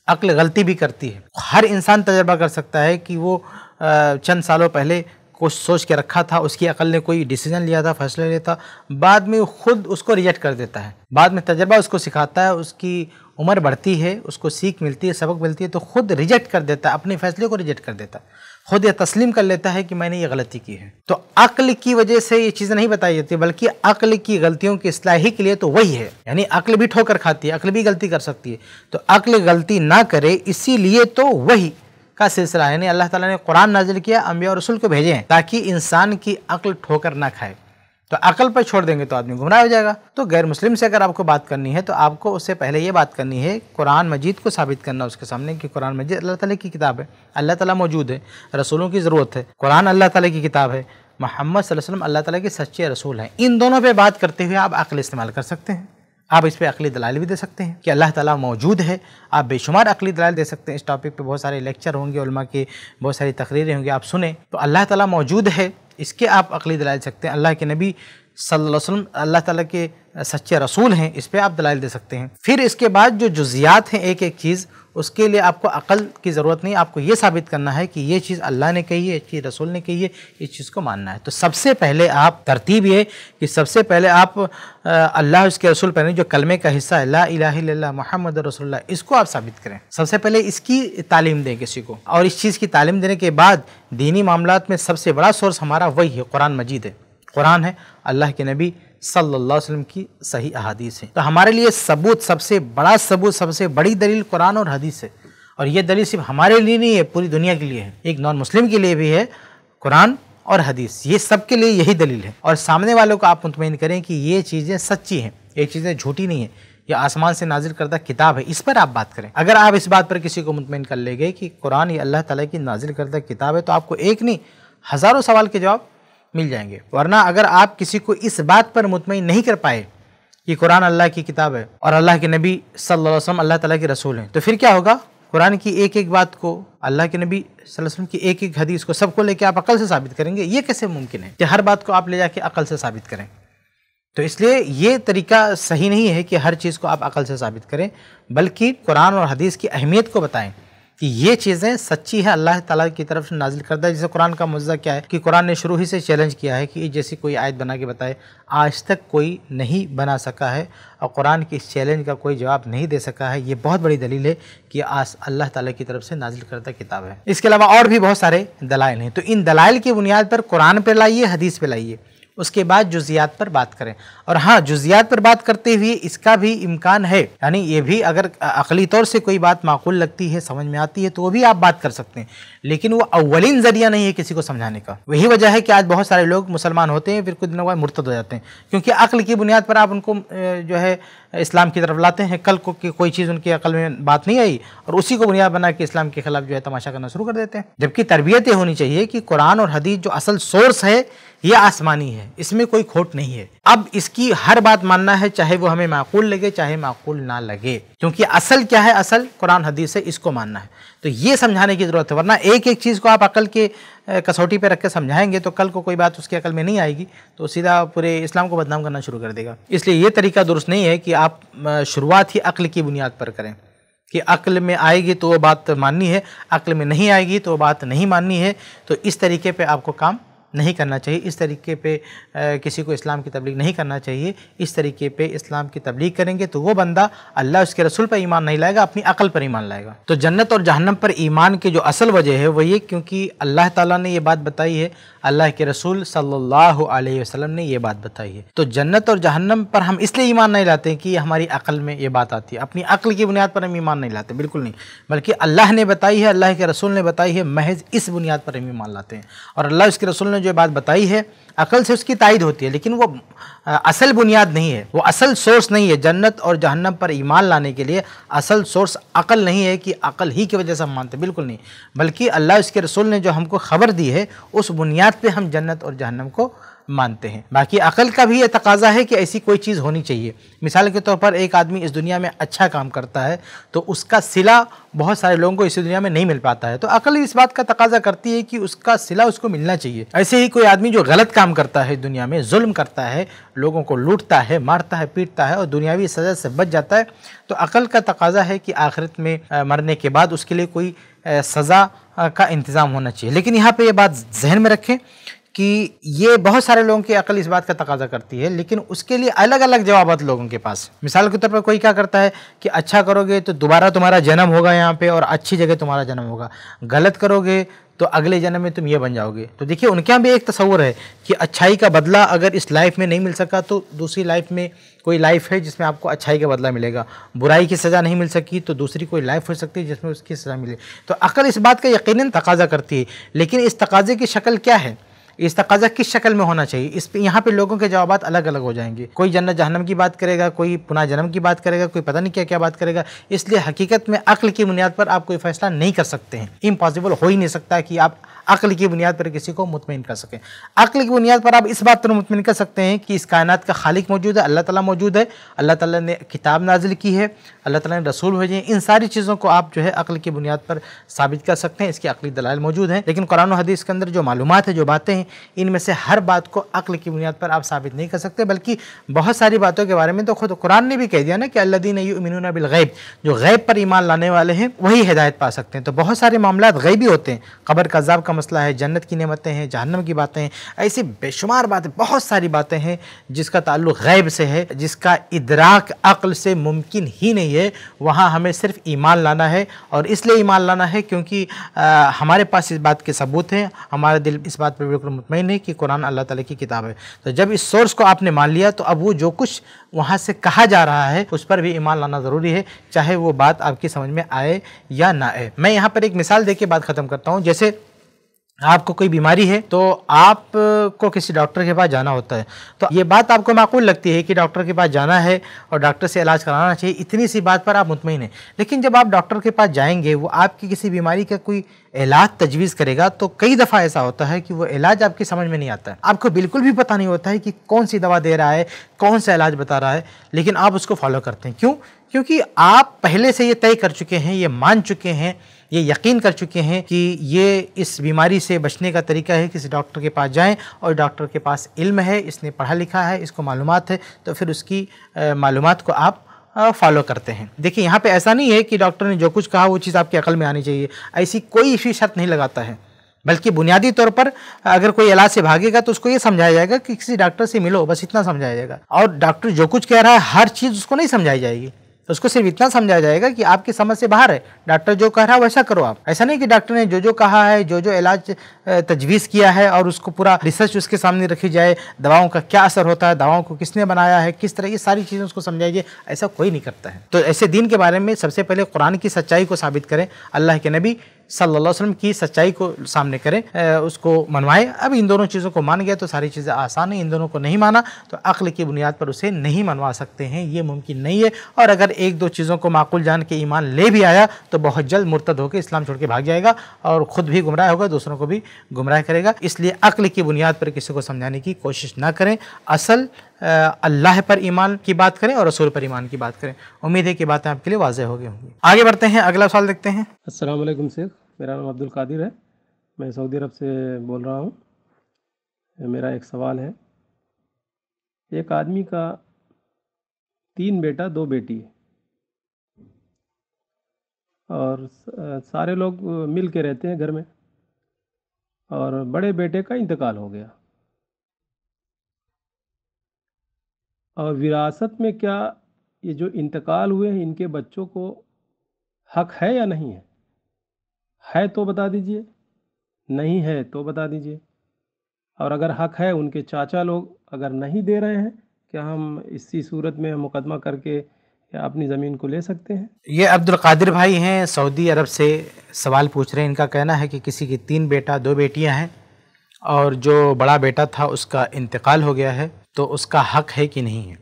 अक्ल गलती भी करती है हर इंसान तजर्बा कर सकता है कि वो चंद सालों पहले कुछ सोच के रखा था उसकी अकल ने कोई डिसीजन लिया था फैसला लिया था बाद में खुद उसको रिजेक्ट कर देता है बाद में तजर्बा उसको सिखाता है उसकी उम्र बढ़ती है उसको सीख मिलती है सबक मिलती है तो खुद रिजेक्ट कर देता है अपने फैसले को रिजेक्ट कर देता है खुद यह तस्लीम कर लेता है कि मैंने ये गलती की है तो अक्ल की वजह से ये चीज़ें नहीं बताई जाती बल्कि अक्ल की गलतियों की असलाही के लिए तो वही है यानी अक्ल भी ठोकर खाती है अक्ल भी गलती कर सकती है तो अक्ल गलती ना करे इसीलिए तो वही का सिलसिला है यानी अल्लाह ताला ने कुरान नाजिल किया अम्बिया और रसूल को भेजे हैं ताकि इंसान की अक्ल ठोकर ना खाए तो अकल पर छोड़ देंगे तो आदमी गुमराह हो जाएगा तो गैर मुस्लिम से अगर आपको बात करनी है तो आपको उससे पहले ये बात करनी है कुरान मजीद को साबित करना उसके सामने कि कुरान मजीद अल्लाह ताला की किताब है अल्लाह ताला मौजूद है रसूलों की ज़रूरत है कुरान अल्लाह ताला की किताब है मोहम्मद वसल्लम अल्लाह ताली के सच्चे रसूल हैं इन दोनों पर बात करते हुए आप अकल इस्तेमाल कर सकते हैं आप इस पर अकली दलाल भी दे सकते हैं कि अल्लाह ताला मौजूद है आप बेशुमार अकली दलाल दे सकते हैं इस टॉपिक पे बहुत सारे लेक्चर होंगे उल्मा की बहुत सारी तकरीरें होंगी आप सुने तो अल्लाह ताला मौजूद है इसके आप अकली दलाइल सकते हैं अल्लाह के नबी सल्लम अल्लाह ताला के सच्चे रसूल हैं इस पर आप दलाइल दे सकते हैं फिर इसके बाद जो जुजियात हैं एक एक चीज़ उसके लिए आपको अकल की ज़रूरत नहीं आपको ये साबित करना है कि ये चीज़ अल्लाह ने कही है ये चीज़ रसूल ने कही है इस चीज़ को मानना है तो सबसे पहले आप तरतीब ये कि सबसे पहले आप अल्लाह उसके रसूल पर जो कलमे का हिस्सा है ला इला मोहम्मद रसोल्ला इसको आप साबित करें सबसे पहले इसकी तालीम दें किसी को और इस चीज़ की तालीम देने के बाद दीनी मामला में सबसे बड़ा सोर्स हमारा वही है कुरान मजीद है कुरान है अल्लाह के नबी सल्लल्लाहु अलैहि वसल्लम की सही अहादीस है तो हमारे लिए सबूत सबसे बड़ा सबूत सबसे बड़ी दलील कुरान और हदीस है और ये दलील सिर्फ हमारे लिए नहीं है पूरी दुनिया के लिए है एक नॉन मुस्लिम के लिए भी है कुरान और हदीस ये सबके लिए यही दलील है और सामने वालों को आप मुतमिन करें कि ये चीज़ें सच्ची हैं ये चीज़ें झूठी नहीं है यह आसमान से नाजिल करदा किताब है इस पर आप बात करें अगर आप इस बात पर किसी को मुतमिन कर ले गए कि कुरान ये अल्लाह ताला की नाजिल करदा किताब है तो आपको एक नहीं हज़ारों सवाल के जवाब मिल जाएंगे वरना अगर आप किसी को इस बात पर मुतमिन नहीं कर पाए कि कुरान अल्लाह की किताब है और अल्लाह के नबी सल्लल्लाहु अलैहि वसल्लम अल्लाह ताला के रसूल हैं तो फिर क्या होगा कुरान की एक एक बात को अल्लाह के नबी वसल्लम की एक एक हदीस को सबको लेके आप अकल से साबित करेंगे ये कैसे मुमकिन है कि हर बात को आप ले जाके अकल से साबित करें तो इसलिए ये तरीका सही नहीं है कि हर चीज़ को आप अकल से साबित करें बल्कि कुरान और हदीस की अहमियत को बताएं कि ये चीज़ें सच्ची है अल्लाह ताला की तरफ से नाजिल करता है जैसे कुरान का मुजा क्या है कि कुरान ने शुरू ही से चैलेंज किया है कि जैसी कोई आयत बना के बताए आज तक कोई नहीं बना सका है और कुरान के इस चैलेंज का कोई जवाब नहीं दे सका है ये बहुत बड़ी दलील है कि आज अल्लाह ताला की तरफ से नाजिल करता किताब है इसके अलावा और भी बहुत सारे दलाइल हैं तो इन दलाइल की बुनियाद पर कुरान पर लाइए हदीस पर लाइए उसके बाद जुजियात पर बात करें और हाँ जुजियात पर बात करते हुए इसका भी इम्कान है यानी ये भी अगर अकली तौर से कोई बात माकूल लगती है समझ में आती है तो वो भी आप बात कर सकते हैं लेकिन वो अवलिन जरिया नहीं है किसी को समझाने का वही वजह है कि आज बहुत सारे लोग मुसलमान होते हैं फिर कुछ दिनों बाद मुर्तद हो जाते हैं क्योंकि अक्ल की बुनियाद पर आप उनको जो है इस्लाम की तरफ लाते हैं कल को कि कोई चीज़ उनकी अकल में बात नहीं आई और उसी को बुनियाद बना के इस्लाम के खिलाफ जो है तमाशा करना शुरू कर देते हैं जबकि तरबियत ये होनी चाहिए कि कुरान और हदीस जो असल सोर्स है ये आसमानी है इसमें कोई खोट नहीं है अब इसकी हर बात मानना है चाहे वो हमें माकूल लगे चाहे माकूल ना लगे क्योंकि असल क्या है असल कुरान हदीस है इसको मानना है तो ये समझाने की ज़रूरत है वरना एक एक चीज़ को आप अकल के कसौटी पे रख के समझाएंगे तो कल को कोई बात उसकी अकल में नहीं आएगी तो सीधा पूरे इस्लाम को बदनाम करना शुरू कर देगा इसलिए ये तरीका दुरुस्त नहीं है कि आप शुरुआत ही अक्ल की बुनियाद पर करें कि अक्ल में आएगी तो वो बात माननी है अक्ल में नहीं आएगी तो वो बात नहीं माननी है तो इस तरीके पर आपको काम नहीं करना चाहिए इस तरीके पे किसी को इस्लाम की तबलीग नहीं करना चाहिए इस तरीके पे इस्लाम की तबलीग करेंगे तो वो बंदा अल्लाह उसके रसूल पर ईमान नहीं लाएगा अपनी अकल पर ईमान लाएगा तो जन्नत और जहन्नम पर ईमान की जो असल वजह है वो ये क्योंकि अल्लाह ताला ने ये बात बताई है अल्लाह के रसूल सल्लल्लाहु अलैहि वसल्लम ने ये बात बताई है तो जन्नत और जहन्नम पर हम इसलिए ईमान नहीं लाते कि हमारी अकल में ये बात आती है अपनी अकल की बुनियाद पर हम ईमान नहीं लाते बिल्कुल नहीं बल्कि अल्लाह ने बताई है अल्लाह के रसूल ने बताई है महज इस बुनियाद पर हम ईमान लाते हैं और अल्लाह उसके रसूल ने जो बात बताई है अकल से उसकी तायद होती है लेकिन वो असल बुनियाद नहीं है वो असल सोर्स नहीं है जन्नत और जहन्नम पर ईमान लाने के लिए असल सोर्स अकल नहीं है कि अकल ही की वजह से हम मानते बिल्कुल नहीं बल्कि अल्लाह उसके रसूल ने जो हमको खबर दी है उस बुनियाद पे हम जन्नत और जहन्नम को मानते हैं बाकी अकल का भी यह तकाजा है कि ऐसी कोई चीज़ होनी चाहिए मिसाल के तौर पर एक आदमी इस दुनिया में अच्छा काम करता है तो उसका सिला बहुत सारे लोगों को इस दुनिया में नहीं मिल पाता है तो अकल इस बात का तकाजा करती है कि उसका सिला उसको मिलना चाहिए ऐसे ही कोई आदमी जो गलत काम करता है दुनिया में जुल्म करता है लोगों को लूटता है मारता है पीटता है और दुनियावी सज़ा से बच जाता है तो अकल का तकाजा है कि आखिरत में मरने के बाद उसके लिए कोई सज़ा का इंतज़ाम होना चाहिए लेकिन यहाँ पर यह बात जहन में रखें कि ये बहुत सारे लोगों की अकल इस बात का तकाजा करती है लेकिन उसके लिए अलग अलग जवाब लोगों के पास मिसाल के तौर पर कोई क्या करता है कि अच्छा करोगे तो दोबारा तुम्हारा जन्म होगा यहाँ पे और अच्छी जगह तुम्हारा जन्म होगा गलत करोगे तो अगले जन्म में तुम ये बन जाओगे तो देखिए उनके यहाँ भी एक तस्वूर है कि अच्छाई का बदला अगर इस लाइफ में नहीं मिल सका तो दूसरी लाइफ में कोई लाइफ है जिसमें आपको अच्छाई का बदला मिलेगा बुराई की सज़ा नहीं मिल सकी तो दूसरी कोई लाइफ हो सकती है जिसमें उसकी सज़ा मिले तो अकल इस बात का यकीन तकाजा करती है लेकिन इस तकाजे की शक्ल क्या है इस तकाजा किस शक्ल में होना चाहिए इस पे यहाँ पे लोगों के जवाब अलग अलग हो जाएंगे कोई जन्नत जहनम की बात करेगा कोई पुनः जन्म की बात करेगा कोई पता नहीं क्या क्या बात करेगा इसलिए हकीकत में अक्ल की बुनियाद पर आप कोई फैसला नहीं कर सकते हैं इम्पॉसिबल हो ही नहीं सकता कि आप अक्ल की बुनियाद पर किसी को मुतमिन कर सकें अक्ल की बुनियाद पर आप इस बात पर मुतमिन कर सकते हैं कि इस कायनात का खालिक मौजूद है अल्लाह ताला मौजूद है अल्लाह ताला ने किताब नाजिल की है अल्लाह ताला ने रसूल भेजे इन सारी चीज़ों को आप जो है अक्ल की बुनियाद पर साबित कर सकते हैं इसकी अकली दलाल मौजूद हैं लेकिन कुरान हदीस के अंदर जो मालूम है जो बातें हैं इनमें से हर बात को अक्ल की बुनियाद पर आप साबित नहीं कर सकते बल्कि बहुत सारी बातों के बारे में तो खुद कुरान ने भी कह दिया ना कि अल्लादीन युमिन बिलगैब जो गैब पर ईमान लाने वाले हैं वही हिदायत पा सकते हैं तो बहुत सारे मामला गैबी होते हैं खबर कज़ाब का का मसला है जन्नत की नमतें हैं जहन्नम की बातें हैं ऐसी बेशुमार बातें बहुत सारी बातें हैं जिसका ताल्लुक गैब से है जिसका इदराक अक्ल से मुमकिन ही नहीं है वहाँ हमें सिर्फ ईमान लाना है और इसलिए ईमान लाना है क्योंकि आ, हमारे पास इस बात के सबूत हैं हमारा दिल इस बात पर बिल्कुल मुतमिन है कि कुरान अल्लाह ताली की किताब है तो जब इस सोर्स को आपने मान लिया तो अब वो जो कुछ वहाँ से कहा जा रहा है उस पर भी ईमान लाना ज़रूरी है चाहे वो बात आपकी समझ में आए या ना आए मैं यहाँ पर एक मिसाल दे के बात ख़त्म करता हूँ जैसे आपको कोई बीमारी है तो आपको किसी डॉक्टर के पास जाना होता है तो ये बात आपको माकूल लगती है कि डॉक्टर के पास जाना है और डॉक्टर से इलाज कराना चाहिए इतनी सी बात पर आप मुतमिन हैं लेकिन जब आप डॉक्टर के पास जाएंगे वो आपकी किसी बीमारी का कोई इलाज तजवीज़ करेगा तो कई दफ़ा ऐसा होता है कि वो इलाज आपकी समझ में नहीं आता है आपको बिल्कुल भी पता नहीं होता है कि कौन सी दवा दे रहा है कौन सा इलाज बता रहा है लेकिन आप उसको फॉलो करते हैं क्यों क्योंकि आप पहले से ये तय कर चुके हैं ये मान चुके हैं ये यकीन कर चुके हैं कि ये इस बीमारी से बचने का तरीका है किसी डॉक्टर के पास जाएं और डॉक्टर के पास इल्म है इसने पढ़ा लिखा है इसको मालूम है तो फिर उसकी मालूम को आप फॉलो करते हैं देखिए यहाँ पे ऐसा नहीं है कि डॉक्टर ने जो कुछ कहा वो चीज़ आपकी अकल में आनी चाहिए ऐसी कोई इसी शर्त नहीं लगाता है बल्कि बुनियादी तौर पर अगर कोई इलाज से भागेगा तो उसको ये समझाया जाएगा कि किसी डॉक्टर से मिलो बस इतना समझाया जाएगा और डॉक्टर जो कुछ कह रहा है हर चीज़ उसको नहीं समझाई जाएगी तो उसको सिर्फ इतना समझा जाएगा कि आपकी समझ से बाहर है डॉक्टर जो कह रहा है वैसा करो आप ऐसा नहीं कि डॉक्टर ने जो जो कहा है जो जो इलाज तजवीज़ किया है और उसको पूरा रिसर्च उसके सामने रखी जाए दवाओं का क्या असर होता है दवाओं को किसने बनाया है किस तरह ये सारी चीज़ें उसको समझाइए ऐसा कोई नहीं करता है तो ऐसे दिन के बारे में सबसे पहले कुरान की सच्चाई को साबित करें अल्लाह के नबी सल्लल्लाहु अलैहि वसल्लम की सच्चाई को सामने करें उसको मनवाएं अब इन दोनों चीज़ों को मान गया तो सारी चीज़ें आसान हैं इन दोनों को नहीं माना तो अक्ल की बुनियाद पर उसे नहीं मनवा सकते हैं ये मुमकिन नहीं है और अगर एक दो चीज़ों को माकूल जान के ईमान ले भी आया तो बहुत जल्द मुर्तद होकर इस्लाम छोड़ के भाग जाएगा और ख़ुद भी गुमराह होगा दूसरों को भी गुमराह करेगा इसलिए अक्ल की बुनियाद पर किसी को समझाने की कोशिश ना करें असल अल्लाह पर ईमान की बात करें और रसूल पर ईमान की बात करें उम्मीद है कि बातें आपके लिए वाजह हो गई होंगी आगे बढ़ते हैं अगला सवाल देखते हैं असलम शेख मेरा नाम अब्दुल कादिर है मैं सऊदी अरब से बोल रहा हूँ मेरा एक सवाल है एक आदमी का तीन बेटा दो बेटी है और सारे लोग मिल के रहते हैं घर में और बड़े बेटे का इंतकाल हो गया और विरासत में क्या ये जो इंतकाल हुए हैं इनके बच्चों को हक है या नहीं है है तो बता दीजिए नहीं है तो बता दीजिए और अगर हक है उनके चाचा लोग अगर नहीं दे रहे हैं क्या हम इसी सूरत में मुकदमा करके अपनी ज़मीन को ले सकते हैं ये अब्दुल कादिर भाई हैं सऊदी अरब से सवाल पूछ रहे हैं इनका कहना है कि किसी की तीन बेटा दो बेटियां हैं और जो बड़ा बेटा था उसका इंतकाल हो गया है तो उसका हक है कि नहीं है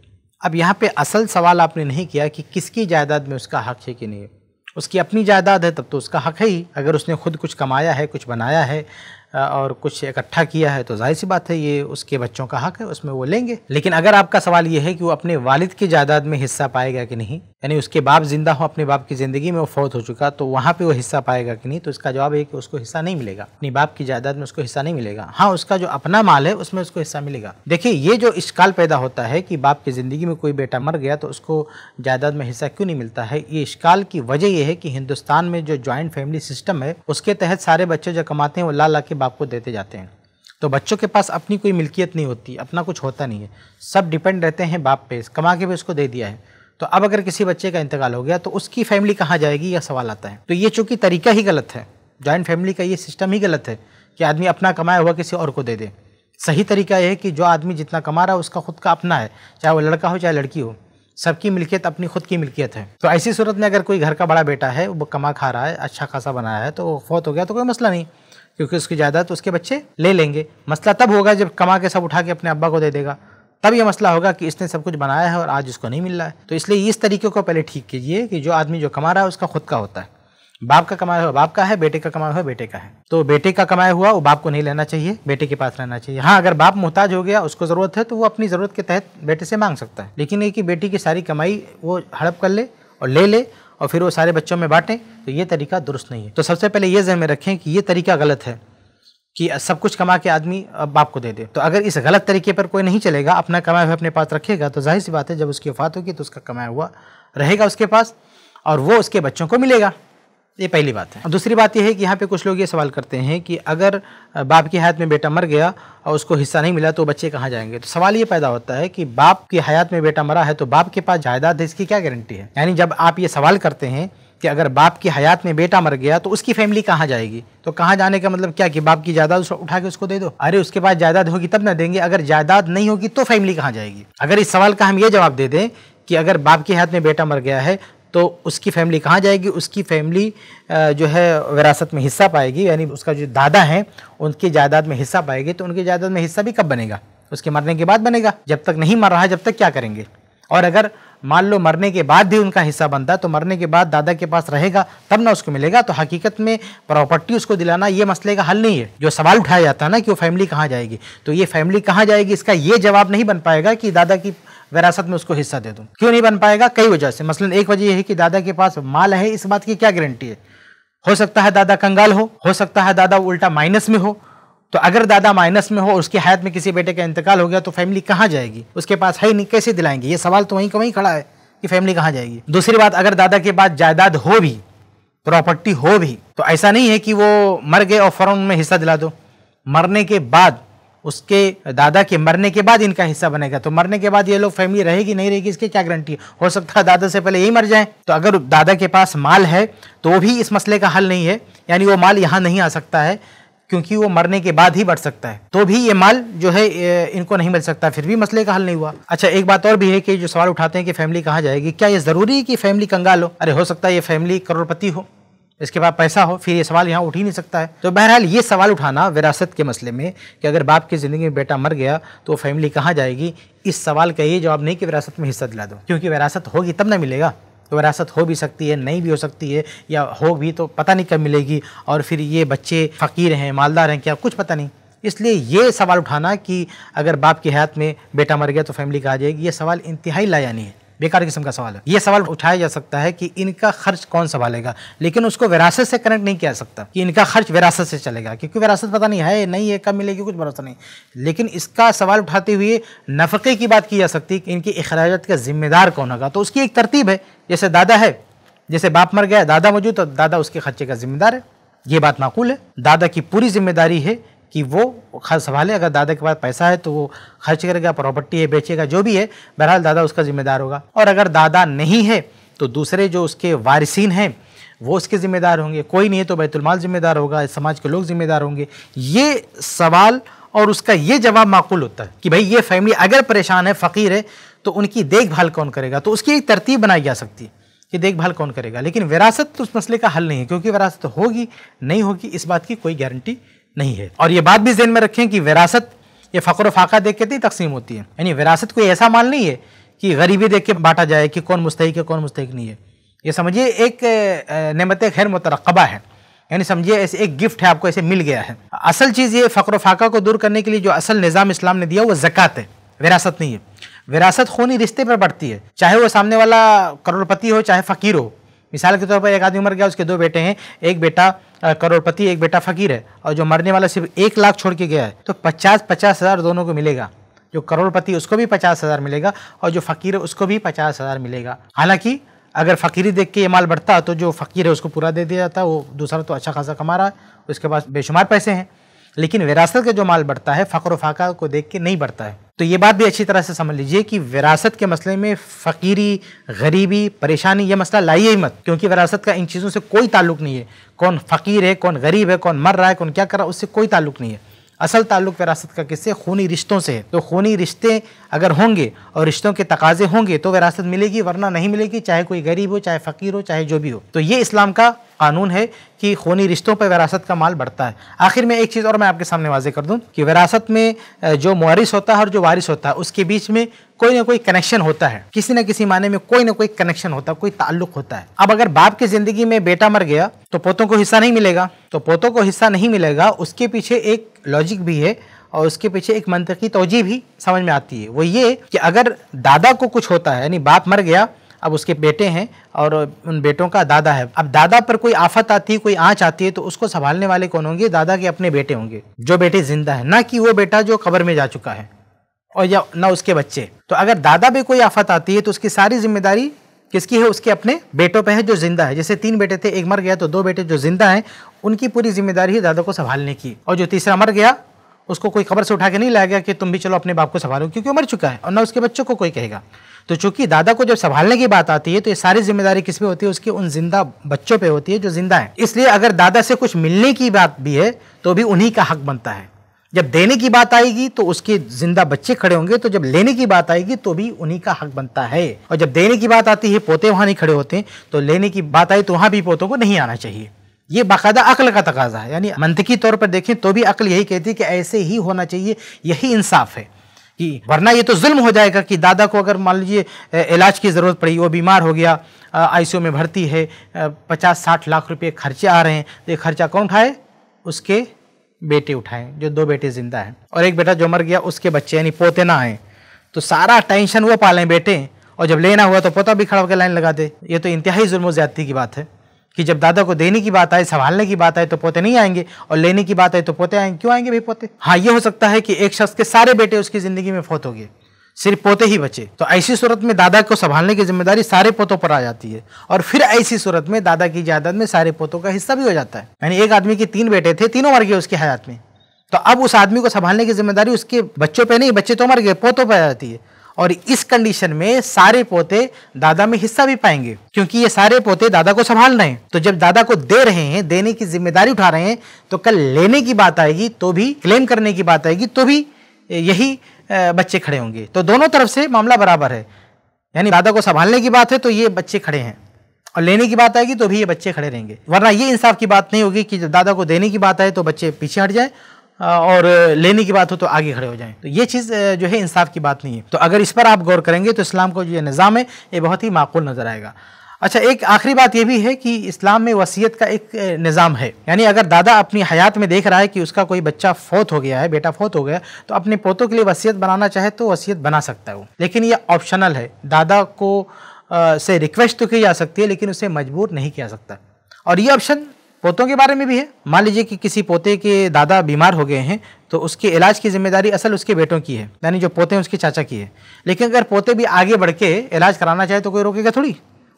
अब यहाँ पे असल सवाल आपने नहीं किया कि किसकी जायदाद में उसका हक है कि नहीं है उसकी अपनी जायदाद है तब तो उसका हक है ही अगर उसने खुद कुछ कमाया है कुछ बनाया है और कुछ इकट्ठा किया है तो जाहिर सी बात है ये उसके बच्चों का हक है उसमें वो लेंगे लेकिन अगर आपका सवाल ये है कि वो अपने वालिद की जायदाद में हिस्सा पाएगा कि नहीं यानी उसके बाप जिंदा हो अपने बाप की ज़िंदगी में वो फौत हो चुका तो वहाँ पे वो हिस्सा पाएगा कि नहीं तो इसका जवाब है कि उसको हिस्सा नहीं मिलेगा अपनी बाप की जायदाद में उसको हिस्सा नहीं मिलेगा हाँ उसका जो अपना माल है उसमें उसको हिस्सा मिलेगा देखिए ये जो इश्काल पैदा होता है कि बाप की ज़िंदगी में कोई बेटा मर गया तो उसको जायदाद में हिस्सा क्यों नहीं मिलता है ये इश्काल की वजह यह है कि हिंदुस्तान में जो ज्वाइंट फैमिली सिस्टम है उसके तहत सारे बच्चे जो कमाते हैं वो ला ला के बाप को देते जाते हैं तो बच्चों के पास अपनी कोई मिल्कियत नहीं होती अपना कुछ होता नहीं है सब डिपेंड रहते हैं बाप पे कमा के भी उसको दे दिया है तो अब अगर किसी बच्चे का इंतकाल हो गया तो उसकी फैमिली कहाँ जाएगी यह सवाल आता है तो ये चूँकि तरीका ही गलत है जॉइंट फैमिली का ये सिस्टम ही गलत है कि आदमी अपना कमाया हुआ किसी और को दे दे सही तरीका यह है कि जो आदमी जितना कमा रहा है उसका खुद का अपना है चाहे वो लड़का हो चाहे लड़की हो सबकी मिल्कियत अपनी खुद की मिल्कियत है तो ऐसी सूरत में अगर कोई घर का बड़ा बेटा है वो कमा खा रहा है अच्छा खासा बनाया है तो वो फौत हो गया तो कोई मसला नहीं क्योंकि उसकी जायदाद तो उसके बच्चे ले लेंगे मसला तब होगा जब कमा के सब उठा के अपने अब्बा को दे देगा तब यह मसला होगा कि इसने सब कुछ बनाया है और आज उसको नहीं मिल रहा है तो इसलिए इस तरीके को पहले ठीक कीजिए कि जो आदमी जो कमा रहा है उसका खुद का होता है बाप का कमाया हुआ बाप का है बेटे का कमाया हुआ बेटे का है तो बेटे का कमाया हुआ वो बाप को नहीं लेना चाहिए बेटे के पास रहना चाहिए हाँ अगर बाप मोहताज हो गया उसको ज़रूरत है तो वो अपनी ज़रूरत के तहत बेटे से मांग सकता है लेकिन ये कि बेटी की सारी कमाई वो हड़प कर ले और ले ले और फिर वो सारे बच्चों में बांटें तो ये तरीका दुरुस्त नहीं है तो सबसे पहले ये जहन में रखें कि ये तरीका गलत है कि सब कुछ कमा के आदमी बाप को दे दे तो अगर इस गलत तरीके पर कोई नहीं चलेगा अपना कमाया हुआ अपने पास रखेगा तो जाहिर सी बात है जब उसकी वफात होगी तो उसका कमाया हुआ रहेगा उसके पास और वो उसके बच्चों को मिलेगा ये पहली बात है दूसरी बात यह है कि यहाँ पे कुछ लोग ये सवाल करते हैं कि अगर बाप की हयात में बेटा मर गया और उसको हिस्सा नहीं मिला तो बच्चे कहाँ जाएंगे तो सवाल ये पैदा होता है कि बाप की हयात में बेटा मरा है तो बाप के पास जायदाद है इसकी क्या गारंटी है यानी जब आप ये सवाल करते हैं कि अगर बाप की हयात में बेटा मर गया तो उसकी फैमिली कहाँ जाएगी तो कहाँ जाने का मतलब क्या कि बाप की जायदाद उठा के उसको दे दो अरे उसके पास जायदाद होगी तब ना देंगे अगर जायदाद नहीं होगी तो फैमिली कहाँ जाएगी अगर इस सवाल का हम ये जवाब दे दें कि अगर बाप की हयात में बेटा मर गया है तो उसकी फैमिली कहाँ जाएगी उसकी फैमिली जो है विरासत में हिस्सा पाएगी यानी उसका जो दादा है उनकी जायदाद में हिस्सा पाएगी तो उनकी जायदाद में हिस्सा भी कब बनेगा उसके मरने के बाद बनेगा जब तक नहीं मर रहा जब तक क्या करेंगे और अगर मान लो मरने के बाद भी उनका हिस्सा बनता तो मरने के बाद दादा के पास रहेगा तब ना उसको मिलेगा तो हकीकत में प्रॉपर्टी उसको दिलाना ये मसले का हल नहीं है जो सवाल उठाया जाता है ना कि वो फैमिली कहाँ जाएगी तो ये फैमिली कहाँ जाएगी इसका ये जवाब नहीं बन पाएगा कि दादा की विरासत में उसको हिस्सा दे दूँ क्यों नहीं बन पाएगा कई वजह से मसलन एक वजह यह है कि दादा के पास माल है इस बात की क्या गारंटी है हो सकता है दादा कंगाल हो हो सकता है दादा उल्टा माइनस में हो तो अगर दादा माइनस में हो उसकी हयात में किसी बेटे का इंतकाल हो गया तो फैमिली कहाँ जाएगी उसके पास है नहीं कैसे दिलाएंगे ये सवाल तो वहीं का वहीं खड़ा है कि फैमिली कहाँ जाएगी दूसरी बात अगर दादा के पास जायदाद हो भी प्रॉपर्टी हो भी तो ऐसा नहीं है कि वो मर गए और फ़ौरन उनमें हिस्सा दिला दो मरने के बाद उसके दादा के मरने के बाद इनका हिस्सा बनेगा तो मरने के बाद ये लोग फैमिली रहेगी नहीं रहेगी इसकी क्या गारंटी है हो सकता है दादा से पहले यही मर जाए तो अगर दादा के पास माल है तो वो भी इस मसले का हल नहीं है यानी वो माल यहाँ नहीं आ सकता है क्योंकि वो मरने के बाद ही बढ़ सकता है तो भी ये माल जो है इनको नहीं मिल सकता फिर भी मसले का हल नहीं हुआ अच्छा एक बात और भी है कि जो सवाल उठाते हैं कि फैमिली कहाँ जाएगी क्या ये ज़रूरी है कि फैमिली कंगाल हो अरे हो सकता है ये फैमिली करोड़पति हो इसके बाद पैसा हो फिर ये सवाल यहाँ उठ ही नहीं सकता है तो बहरहाल ये सवाल उठाना विरासत के मसले में कि अगर बाप की ज़िंदगी में बेटा मर गया तो फैमिली कहाँ जाएगी इस सवाल का ये जवाब नहीं कि विरासत में हिस्सा दिला दो क्योंकि विरासत होगी तब ना मिलेगा तो विरासत हो भी सकती है नहीं भी हो सकती है या हो भी तो पता नहीं कब मिलेगी और फिर ये बच्चे फ़कीर हैं मालदार हैं क्या कुछ पता नहीं इसलिए ये सवाल उठाना कि अगर बाप की हयात में बेटा मर गया तो फैमिली कहा जाएगी ये सवाल इंतहाई लायानी है बेकार किस्म का सवाल है ये सवाल उठाया जा सकता है कि इनका खर्च कौन संभालेगा लेकिन उसको विरासत से कनेक्ट नहीं किया सकता कि इनका खर्च विरासत से चलेगा क्योंकि विरासत पता नहीं है नहीं है कब मिलेगी कुछ भरोसा नहीं लेकिन इसका सवाल उठाते हुए नफके की बात की जा सकती है कि इनकी अखराज का जिम्मेदार कौन होगा तो उसकी एक तरतीब है जैसे दादा है जैसे बाप मर गया दादा मौजूद तो दादा उसके खर्चे का जिम्मेदार है ये बात माकूल है दादा की पूरी जिम्मेदारी है कि वो संभाले अगर दादा के पास पैसा है तो वो खर्च करेगा प्रॉपर्टी है बेचेगा जो भी है बहरहाल दादा उसका जिम्मेदार होगा और अगर दादा नहीं है तो दूसरे जो उसके वारसिन हैं वो उसके ज़िम्मेदार होंगे कोई नहीं है तो बैतुलमाल ज़िम्मेदार होगा समाज के लोग ज़िम्मेदार होंगे ये सवाल और उसका ये जवाब माकूल होता है कि भाई ये फैमिली अगर परेशान है फ़कीर है तो उनकी देखभाल कौन करेगा तो उसकी एक तरतीब बनाई जा सकती है कि देखभाल कौन करेगा लेकिन विरासत तो उस मसले का हल नहीं है क्योंकि विरासत होगी नहीं होगी इस बात की कोई गारंटी नहीं है और ये बात भी जहन में रखें कि विरासत ये फ़क्र फाका देख के तो ही तकसीम होती है यानी विरासत कोई ऐसा माल नहीं है कि गरीबी देख के बांटा जाए कि कौन मुस्तक है कौन मुस्तक नहीं है ये समझिए एक नमत खैर मतरकबा है यानी समझिए ऐसे एक गिफ्ट है आपको ऐसे मिल गया है असल चीज़ ये फ़क्र फाका को दूर करने के लिए जो असल निज़ाम इस्लाम ने दिया वो ज़क़़त है विरासत नहीं है विरासत खूनी रिश्ते पर बढ़ती है चाहे वो सामने वाला करोड़पति हो चाहे फ़कीर हो मिसाल के तौर पर एक आदमी मर गया उसके दो बेटे हैं एक बेटा करोड़पति एक बेटा फकीर है और जो मरने वाला सिर्फ एक लाख छोड़ के गया है तो पचास पचास हज़ार दोनों को मिलेगा जो करोड़पति उसको भी पचास हज़ार मिलेगा और जो फकीर है उसको भी पचास हज़ार मिलेगा हालांकि अगर फकीरी देख के ये माल बढ़ता तो जो फकीर है उसको पूरा दे दिया जाता वो दूसरा तो अच्छा खासा कमा रहा है उसके पास बेशुमार पैसे हैं लेकिन विरासत का जो माल बढ़ता है फ़क्र फाका को देख के नहीं बढ़ता है तो ये बात भी अच्छी तरह से समझ लीजिए कि विरासत के मसले में फ़कीरी गरीबी परेशानी ये मसला लाइए ही मत क्योंकि विरासत का इन चीज़ों से कोई ताल्लुक नहीं है कौन फ़कीर है कौन गरीब है कौन मर रहा है कौन क्या कर रहा है उससे कोई ताल्लुक नहीं है असल ताल्लुक विरासत का किससे खूनी रिश्तों से है तो खूनी रिश्ते अगर होंगे और रिश्तों के तकाजे होंगे तो विरासत मिलेगी वरना नहीं मिलेगी चाहे कोई गरीब हो चाहे फ़कीर हो चाहे जो भी हो तो ये इस्लाम का कानून है कि खूनी रिश्तों पर विरासत का माल बढ़ता है आखिर में एक चीज़ और मैं आपके सामने वाजे कर दूँ कि विरासत में जो मुआरिस होता है और जो वारिस होता है उसके बीच में कोई ना कोई कनेक्शन होता है किसी ना किसी माने में कोई ना कोई कनेक्शन होता है कोई ताल्लुक होता है अब अगर बाप की जिंदगी में बेटा मर गया तो पोतों को हिस्सा नहीं मिलेगा तो पोतों को हिस्सा नहीं मिलेगा उसके पीछे एक लॉजिक भी है और उसके पीछे एक की तोजी भी समझ में आती है वो ये कि अगर दादा को कुछ होता है यानी बाप मर गया अब उसके बेटे हैं और उन बेटों का दादा है अब दादा पर कोई आफत आती है कोई आँच आती है तो उसको संभालने वाले कौन होंगे दादा के अपने बेटे होंगे जो बेटे जिंदा है ना कि वो बेटा जो कबर में जा चुका है और या ना उसके बच्चे तो अगर दादा पे कोई आफत आती है तो उसकी सारी जिम्मेदारी किसकी है उसके अपने बेटों पे है जो जिंदा है जैसे तीन बेटे थे एक मर गया तो दो बेटे जो जिंदा हैं उनकी पूरी जिम्मेदारी है दादा को संभालने की और जो तीसरा मर गया उसको कोई खबर से उठा के नहीं लाया गया कि तुम भी चलो अपने बाप को संभालो क्योंकि वो मर चुका है और ना उसके बच्चों को कोई कहेगा तो चूंकि दादा को जब संभालने की बात आती है तो ये सारी जिम्मेदारी किस पे होती है उसकी उन जिंदा बच्चों पे होती है जो जिंदा है इसलिए अगर दादा से कुछ मिलने की बात भी है तो भी उन्हीं का हक बनता है जब देने की बात आएगी तो उसके जिंदा बच्चे खड़े होंगे तो जब लेने की बात आएगी तो भी उन्हीं का हक बनता है और जब देने की बात आती है पोते वहाँ नहीं खड़े होते तो लेने की बात आई तो वहाँ भी पोतों को नहीं आना चाहिए ये बाकायदा अक्ल का तकाजा है यानी मनतकी तौर पर देखें तो भी अक्ल यही कहती है कि ऐसे ही होना चाहिए यही इंसाफ है कि वरना ये तो जुल्म हो जाएगा कि दादा को अगर मान लीजिए इलाज की ज़रूरत पड़ी वो बीमार हो गया आई में भर्ती है पचास साठ लाख रुपये खर्चे आ रहे हैं तो ये खर्चा कौन उठाए उसके बेटे उठाएं जो दो बेटे ज़िंदा हैं और एक बेटा जो मर गया उसके बच्चे यानी पोते ना आए तो सारा टेंशन वो पालें बेटे और जब लेना हुआ तो पोता भी खड़ा होकर लाइन लगा दे ये तो इंतहाई जुर्म ज़्यादती की बात है कि जब दादा को देने की बात आए संभालने की बात आए तो पोते नहीं आएंगे और लेने की बात आए तो पोते आएंगे क्यों आएंगे भाई पोते हाँ ये हो सकता है कि एक शख्स के सारे बेटे उसकी ज़िंदगी में फौत हो गए सिर्फ पोते ही बचे तो ऐसी सूरत में दादा को संभालने की जिम्मेदारी सारे पोतों पर आ जाती है और फिर ऐसी सूरत में दादा की जायदाद में सारे पोतों का हिस्सा भी हो जाता है यानी एक आदमी के तीन बेटे थे तीनों मर गए उसकी हयात में तो अब उस आदमी को संभालने की जिम्मेदारी उसके बच्चों पे नहीं बच्चे तो मर गए पोतों पर आ जाती है और इस कंडीशन में सारे पोते दादा में हिस्सा भी पाएंगे क्योंकि ये सारे पोते दादा को संभाल रहे हैं तो जब दादा को दे रहे हैं देने की जिम्मेदारी उठा रहे हैं तो कल लेने की बात आएगी तो भी क्लेम करने की बात आएगी तो भी यही बच्चे खड़े होंगे तो दोनों तरफ से मामला बराबर है यानी दादा को संभालने की बात है तो ये बच्चे खड़े हैं और लेने की बात आएगी तो भी ये बच्चे खड़े रहेंगे वरना ये इंसाफ की बात नहीं होगी कि जब दादा को देने की बात आए तो बच्चे पीछे हट जाए और लेने की बात हो तो आगे खड़े हो जाएं तो ये चीज़ जो है इंसाफ की बात नहीं है तो अगर इस पर आप गौर करेंगे तो इस्लाम का जो ये निज़ाम है ये बहुत ही माकूल नज़र आएगा अच्छा एक आखिरी बात यह भी है कि इस्लाम में वसीयत का एक निज़ाम है यानी अगर दादा अपनी हयात में देख रहा है कि उसका कोई बच्चा फौत हो गया है बेटा फौत हो गया तो अपने पोतों के लिए वसीयत बनाना चाहे तो वसीयत बना सकता है वो लेकिन ये ऑप्शनल है दादा को आ, से रिक्वेस्ट तो की जा सकती है लेकिन उसे मजबूर नहीं किया सकता और ये ऑप्शन पोतों के बारे में भी है मान लीजिए कि किसी पोते के दादा बीमार हो गए हैं तो उसके इलाज की जिम्मेदारी असल उसके बेटों की है यानी जो पोते हैं उसके चाचा की है लेकिन अगर पोते भी आगे बढ़ के इलाज कराना चाहे तो कोई रोकेगा थोड़ी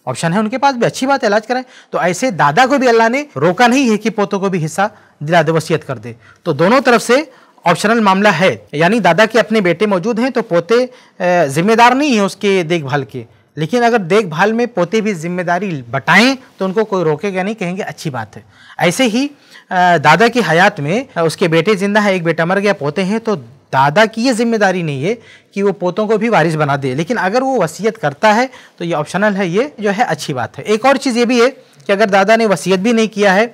ऑप्शन है उनके पास भी अच्छी बात है इलाज कराएं तो ऐसे दादा को भी अल्लाह ने रोका नहीं है कि पोतों को भी हिस्सा दिला दे कर दे तो दोनों तरफ से ऑप्शनल मामला है यानी दादा के अपने बेटे मौजूद हैं तो पोते जिम्मेदार नहीं है उसके देखभाल के लेकिन अगर देखभाल में पोते भी जिम्मेदारी बटाएं तो उनको कोई रोकेगा नहीं कहेंगे अच्छी बात है ऐसे ही दादा की हयात में उसके बेटे जिंदा है एक बेटा मर गया पोते हैं तो दादा की ये जिम्मेदारी नहीं है कि वो पोतों को भी वारिस बना दे लेकिन अगर वो वसीयत करता है तो ये ऑप्शनल है ये जो है अच्छी बात है एक और चीज़ ये भी है कि अगर दादा ने वसीयत भी नहीं किया है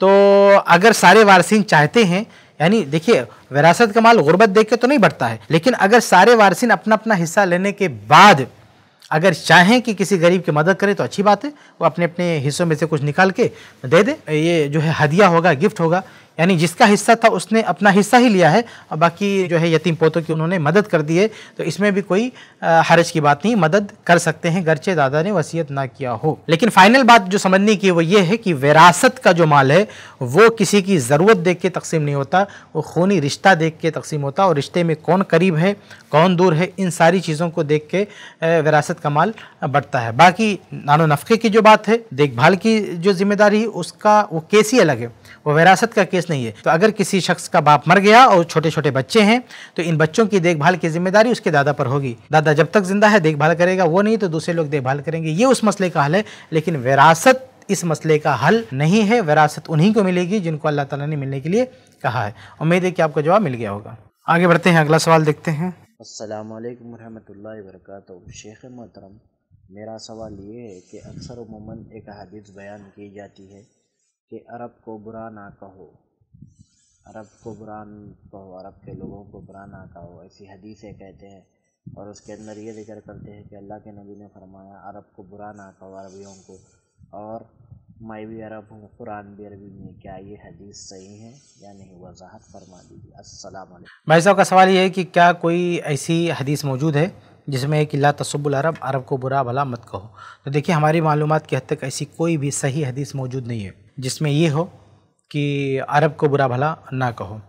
तो अगर सारे वारसिन चाहते हैं यानी देखिए विरासत का माल गुर्बत देख के तो नहीं बढ़ता है लेकिन अगर सारे वारसिन अपना अपना हिस्सा लेने के बाद अगर चाहें कि किसी गरीब की मदद करें तो अच्छी बात है वो अपने अपने हिस्सों में से कुछ निकाल के दे दे ये जो है हदिया होगा गिफ्ट होगा यानी जिसका हिस्सा था उसने अपना हिस्सा ही लिया है और बाकी जो है यतीम पोतों की उन्होंने मदद कर दी है तो इसमें भी कोई हरज की बात नहीं मदद कर सकते हैं गरचे दादा ने वसीयत ना किया हो लेकिन फाइनल बात जो समझने की वो ये है कि विरासत का जो माल है वो किसी की ज़रूरत देख के तकसीम नहीं होता वो खूनी रिश्ता देख के तकसीम होता और रिश्ते में कौन करीब है कौन दूर है इन सारी चीज़ों को देख के विरासत का माल बढ़ता है बाकी नानो नफ़े की जो बात है देखभाल की जो जिम्मेदारी उसका वो केस ही अलग है वो विरासत का केस नहीं है तो अगर किसी शख्स का बाप मर गया और छोटे छोटे बच्चे हैं तो इन बच्चों की देखभाल की जिम्मेदारी उसके दादा पर होगी दादा जब तक जिंदा है देखभाल करेगा वो नहीं तो दूसरे लोग देखभाल करेंगे ये उस मसले का हल है लेकिन विरासत इस मसले का हल नहीं है विरासत उन्हीं को मिलेगी जिनको अल्लाह ताला ने मिलने के लिए कहा है उम्मीद है कि आपको जवाब मिल गया होगा आगे बढ़ते हैं अगला सवाल देखते हैं अल्लाम वरहमल वर्क शेख मोहतरम मेरा सवाल ये है कि अक्सर उमूमन एक हदीस बयान की जाती है कि अरब को बुरा ना कहो अरब को बुरा कहो अरब के लोगों को बुरा ना कहो ऐसी हदीसें कहते हैं और उसके अंदर ये जिक्र करते हैं कि अल्लाह के नबी ने फरमाया अरब को बुरा ना कहो अरबियों को और मैं भी अरब हूँ कुरान भी अरबी में क्या ये हदीस सही है या नहीं वजाहत फरमा दीजिए अस्सलाम भाई साहब का सवाल ये है कि क्या कोई ऐसी हदीस मौजूद है जिसमें कि ला तसब्बुल अरब अरब को बुरा भला मत कहो तो देखिए हमारी मालूम की हद तक ऐसी कोई भी सही हदीस मौजूद नहीं है जिसमें ये हो कि अरब को बुरा भला ना कहो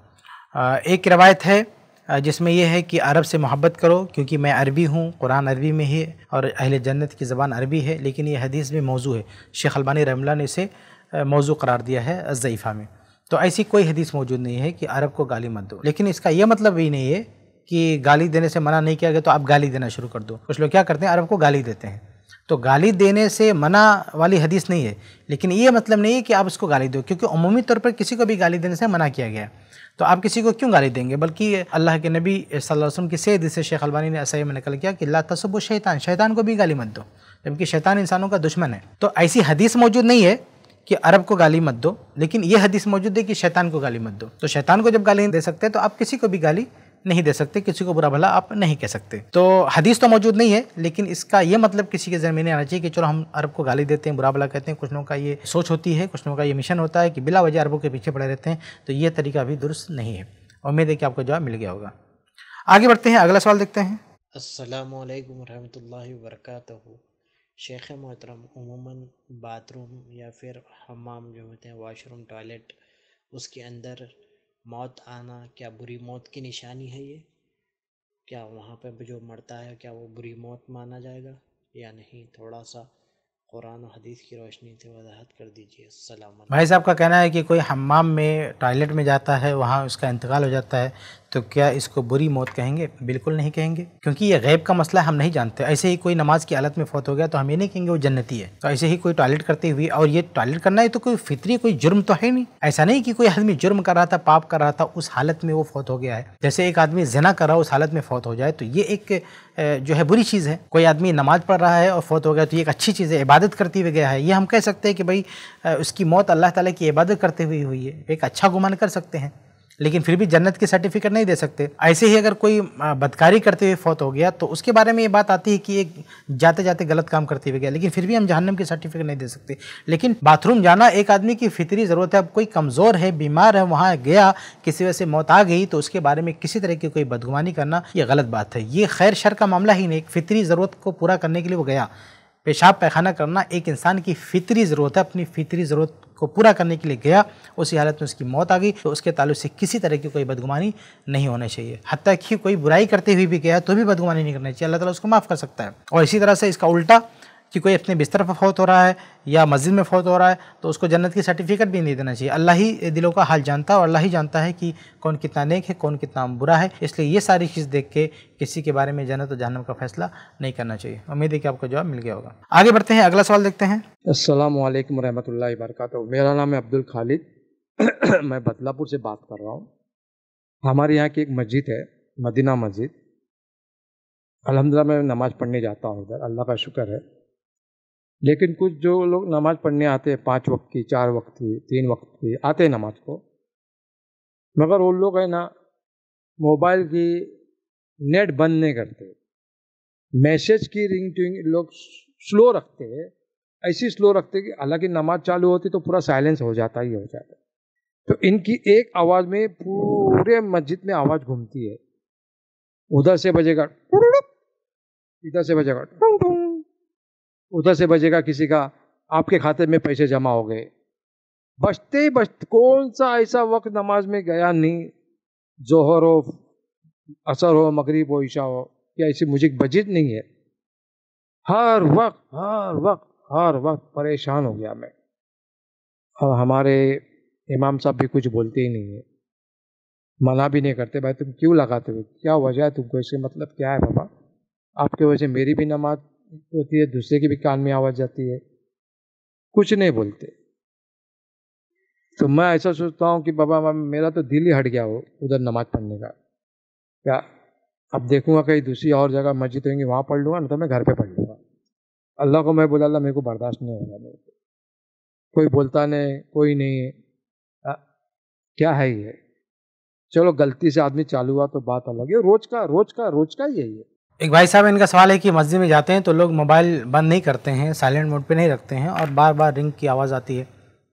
एक रवायत है जिसमें यह है कि अरब से मोहब्बत करो क्योंकि मैं अरबी हूँ कुरान अरबी में ही और अहिल जन्नत की ज़बान अरबी है लेकिन यह हदीस में मौजू है शेख अलबानी रमला ने इसे मौजू करार दिया है ज़यीफ़ा में तो ऐसी कोई हदीस मौजूद नहीं है कि अरब को गाली मत दो लेकिन इसका यह मतलब भी नहीं है कि गाली देने से मना नहीं किया गया तो आप गाली देना शुरू कर दो कुछ लोग क्या करते हैं अरब को गाली देते हैं तो गाली देने से मना वाली हदीस नहीं है लेकिन ये मतलब नहीं है कि आप उसको गाली दो क्योंकि अमूमी तौर पर किसी को भी गाली देने से मना किया गया तो आप किसी को क्यों गाली देंगे बल्कि अल्लाह के नबी सल्लल्लाहु अलैहि वसल्लम की से शेख अलबानी ने ऐसा ही नकल किया कि ला तसब शैतान शैतान को भी गाली मत दो जबकि शैतान इंसानों का दुश्मन है तो ऐसी हदीस मौजूद नहीं है कि अरब को गाली मत दो लेकिन ये हदीस मौजूद है कि शैतान को गाली मत दो तो शैतान को जब गाली दे सकते हैं तो आप किसी को भी गाली नहीं दे सकते किसी को बुरा भला आप नहीं कह सकते तो हदीस तो मौजूद नहीं है लेकिन इसका ये मतलब किसी के जमीन नहीं आना चाहिए कि चलो हम अरब को गाली देते हैं बुरा भला कहते हैं कुछ लोगों का ये सोच होती है कुछ लोगों का ये मिशन होता है कि बिला वजह अरबों के पीछे पड़े रहते हैं तो ये तरीका भी दुरुस्त नहीं है उम्मीद है कि आपको जवाब मिल गया होगा आगे बढ़ते हैं अगला सवाल देखते हैं असलम वरहमल वर्क शेख मोहतरम उमूमन बाथरूम या फिर हमाम जो होते हैं वाशरूम टॉयलेट उसके अंदर मौत आना क्या बुरी मौत की निशानी है ये क्या वहाँ पर जो मरता है क्या वो बुरी मौत माना जाएगा या नहीं थोड़ा सा कुरान और हदीस की रोशनी से वजाहत कर दीजिए भाई साहब का कहना है कि कोई हमाम में टॉयलेट में जाता है वहाँ उसका इंतकाल हो जाता है तो क्या इसको बुरी मौत कहेंगे बिल्कुल नहीं कहेंगे क्योंकि ये गैब का मसला हम नहीं जानते ऐसे ही कोई नमाज की हालत में फौत हो गया तो हम ये नहीं कहेंगे वो जन्नती है तो ऐसे ही कोई टॉयलेट करते हुए और ये टॉयलेट करना है तो कोई फितरी कोई जुर्म तो है नहीं ऐसा नहीं कि कोई आदमी जुर्म कर रहा था पाप कर रहा था उस हालत में वो फौत हो गया है जैसे एक आदमी जना कर रहा उस हालत में फौत हो जाए तो ये एक जो है बुरी चीज़ है कोई आदमी नमाज पढ़ रहा है और फौत हो गया तो ये एक अच्छी चीज़ है इबादत करते हुए गया है ये हम कह सकते हैं कि भाई उसकी मौत अल्लाह ताला की इबादत करते हुए हुई है एक अच्छा गुमान कर सकते हैं लेकिन फिर भी जन्नत की सर्टिफिकेट नहीं दे सकते ऐसे ही अगर कोई बदकारी करते हुए फौत हो गया तो उसके बारे में ये बात आती है कि एक जाते जाते गलत काम करते हुए गया लेकिन फिर भी हम जहन्नम की सर्टिफिकेट नहीं दे सकते लेकिन बाथरूम जाना एक आदमी की फितरी ज़रूरत है अब कोई कमज़ोर है बीमार है वहाँ गया किसी वजह से मौत आ गई तो उसके बारे में किसी तरह की कोई बदगुमानी करना ये गलत बात है ये खैर शर का मामला ही नहीं फितरी ज़रूरत को पूरा करने के लिए वो गया पेशाब पैखाना करना एक इंसान की फितरी ज़रूरत है अपनी फितरी ज़रूरत को पूरा करने के लिए गया उसी हालत में उसकी मौत आ गई तो उसके ताल्लुक से किसी तरह की कोई बदगुमानी नहीं होनी चाहिए हती कोई बुराई करते हुए भी गया तो भी बदगुमानी नहीं करनी चाहिए अल्लाह ताला उसको माफ़ कर सकता है और इसी तरह से इसका उल्टा कि कोई अपने बिस्तर पर फौत हो रहा है या मस्जिद में फौत हो रहा है तो उसको जन्नत की सर्टिफिकेट भी नहीं देना चाहिए अल्लाह ही दिलों का हाल जानता है और अल्लाह ही जानता है कि कौन कितना नेक है कौन कितना बुरा है इसलिए ये सारी चीज़ देख के किसी के बारे में जन्नत और जानम का फैसला नहीं करना चाहिए उम्मीद है कि आपको जवाब मिल गया होगा आगे बढ़ते हैं अगला सवाल देखते हैं असल वरहमत व वरक मेरा नाम है अब्दुल खालिद मैं बदलापुर से बात कर रहा हूँ हमारे यहाँ की एक मस्जिद है मदीना मस्जिद अलहमदिल्ला मैं नमाज़ पढ़ने जाता हूँ उधर अल्लाह का शुक्र है लेकिन कुछ जो लोग नमाज पढ़ने आते हैं पाँच वक्त की चार वक्त की तीन वक्त की आते हैं नमाज को मगर वो लोग है ना मोबाइल की नेट बंद नहीं करते मैसेज की रिंग टिंग लोग स्लो रखते हैं ऐसी स्लो रखते कि हालांकि नमाज चालू होती तो पूरा साइलेंस हो जाता ही हो जाता तो इनकी एक आवाज़ में पूरे मस्जिद में आवाज़ घूमती है उधर से बजेगा इधर से बजेगा उधर से बजेगा किसी का आपके खाते में पैसे जमा हो गए बचते ही बचते कौन सा ऐसा वक्त नमाज में गया नहीं जोहर हो असर हो मगरब हो ईशा हो या ऐसी मुझे बजित नहीं है हर वक्त हर वक्त हर वक्त परेशान हो गया मैं और हमारे इमाम साहब भी कुछ बोलते ही नहीं है मना भी नहीं करते भाई तुम क्यों लगाते हो क्या वजह है तुमको इसके मतलब क्या है बाबा आपके वजह से मेरी भी नमाज होती है दूसरे के भी कान में आवाज जाती है कुछ नहीं बोलते तो मैं ऐसा सोचता हूँ कि बाबा मेरा तो दिल ही हट गया हो उधर नमाज पढ़ने का क्या अब देखूंगा कहीं दूसरी और जगह मस्जिद होंगी वहाँ पढ़ लूँगा ना तो मैं घर पे पढ़ लूँगा अल्लाह को मैं बोला अल्लाह मेरे को बर्दाश्त नहीं होगा मेरे को कोई बोलता नहीं कोई नहीं है आ, क्या है ये चलो गलती से आदमी चालू हुआ तो बात अलग है रोज का रोज का रोज का ही है ये एक भाई साहब इनका सवाल है कि मस्जिद में जाते हैं तो लोग मोबाइल बंद नहीं करते हैं साइलेंट मोड पे नहीं रखते हैं और बार बार रिंग की आवाज़ आती है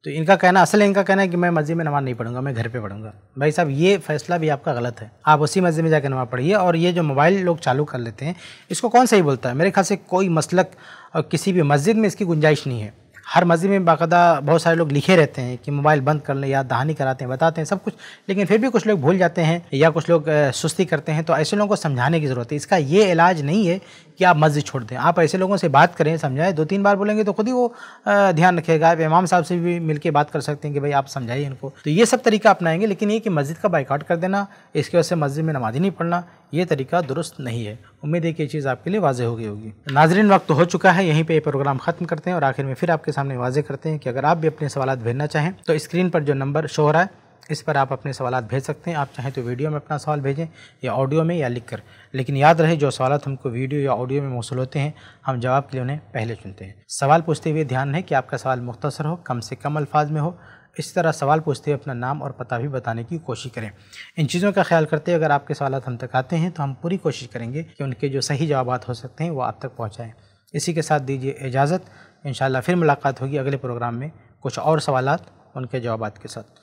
तो इनका कहना असल इनका कहना है कि मैं मस्जिद में नमाज़ नहीं पढ़ूंगा मैं घर पे पढ़ूंगा भाई साहब ये फैसला भी आपका गलत है आप उसी मस्जिद में जाकर नमाज़ पढ़िए और ये जो मोबाइल लोग चालू कर लेते हैं इसको कौन सही बोलता है मेरे ख्याल से कोई मसलक और किसी भी मस्जिद में इसकी गुंजाइश नहीं है हर मस्जिद में बाकायदा बहुत सारे लोग लिखे रहते हैं कि मोबाइल बंद कर लें या दहानी कराते हैं बताते हैं सब कुछ लेकिन फिर भी कुछ लोग भूल जाते हैं या कुछ लोग सुस्ती करते हैं तो ऐसे लोगों को समझाने की ज़रूरत है इसका ये इलाज नहीं है कि आप मस्जिद छोड़ दें आप ऐसे लोगों से बात करें समझाएं दो तीन बार बोलेंगे तो खुद ही वो ध्यान रखेगा आप इमाम साहब से भी मिलकर बात कर सकते हैं कि भाई आप समझाइए इनको तो ये सब तरीका अपनाएंगे लेकिन ये कि मस्जिद का बाइकआउट कर देना इसकी वजह से मस्जिद में नमाजी नहीं पढ़ना ये तरीका दुरुस्त नहीं है उम्मीद है कि ये चीज़ आपके लिए वाजे हो गई होगी नाजरीन वक्त हो चुका है यहीं पर प्रोग्राम ख़त्म करते हैं और आखिर में फिर आपके सामने वाजे करते हैं कि अगर आप भी अपने सवाल भेजना चाहें तो स्क्रीन पर जो नंबर शो हो रहा है इस पर आप अपने सवाल भेज सकते हैं आप चाहें तो वीडियो में अपना सवाल भेजें या ऑडियो में या लिख कर लेकिन याद रहे जो सवाल हमको वीडियो या ऑडियो में मौसू होते हैं हम जवाब के लिए उन्हें पहले चुनते हैं सवाल पूछते हुए ध्यान रहे कि आपका सवाल मुख्तर हो कम से कम अल्फाज में हो इस तरह सवाल पूछते हुए अपना नाम और पता भी बताने की कोशिश करें इन चीज़ों का ख्याल करते हुए अगर आपके सवाल हम तक आते हैं तो हम पूरी कोशिश करेंगे कि उनके जो सही जवाब हो सकते हैं वो आप तक पहुँचाएँ इसी के साथ दीजिए इजाज़त इन फिर मुलाकात होगी अगले प्रोग्राम में कुछ और सवाल उनके जवाब के साथ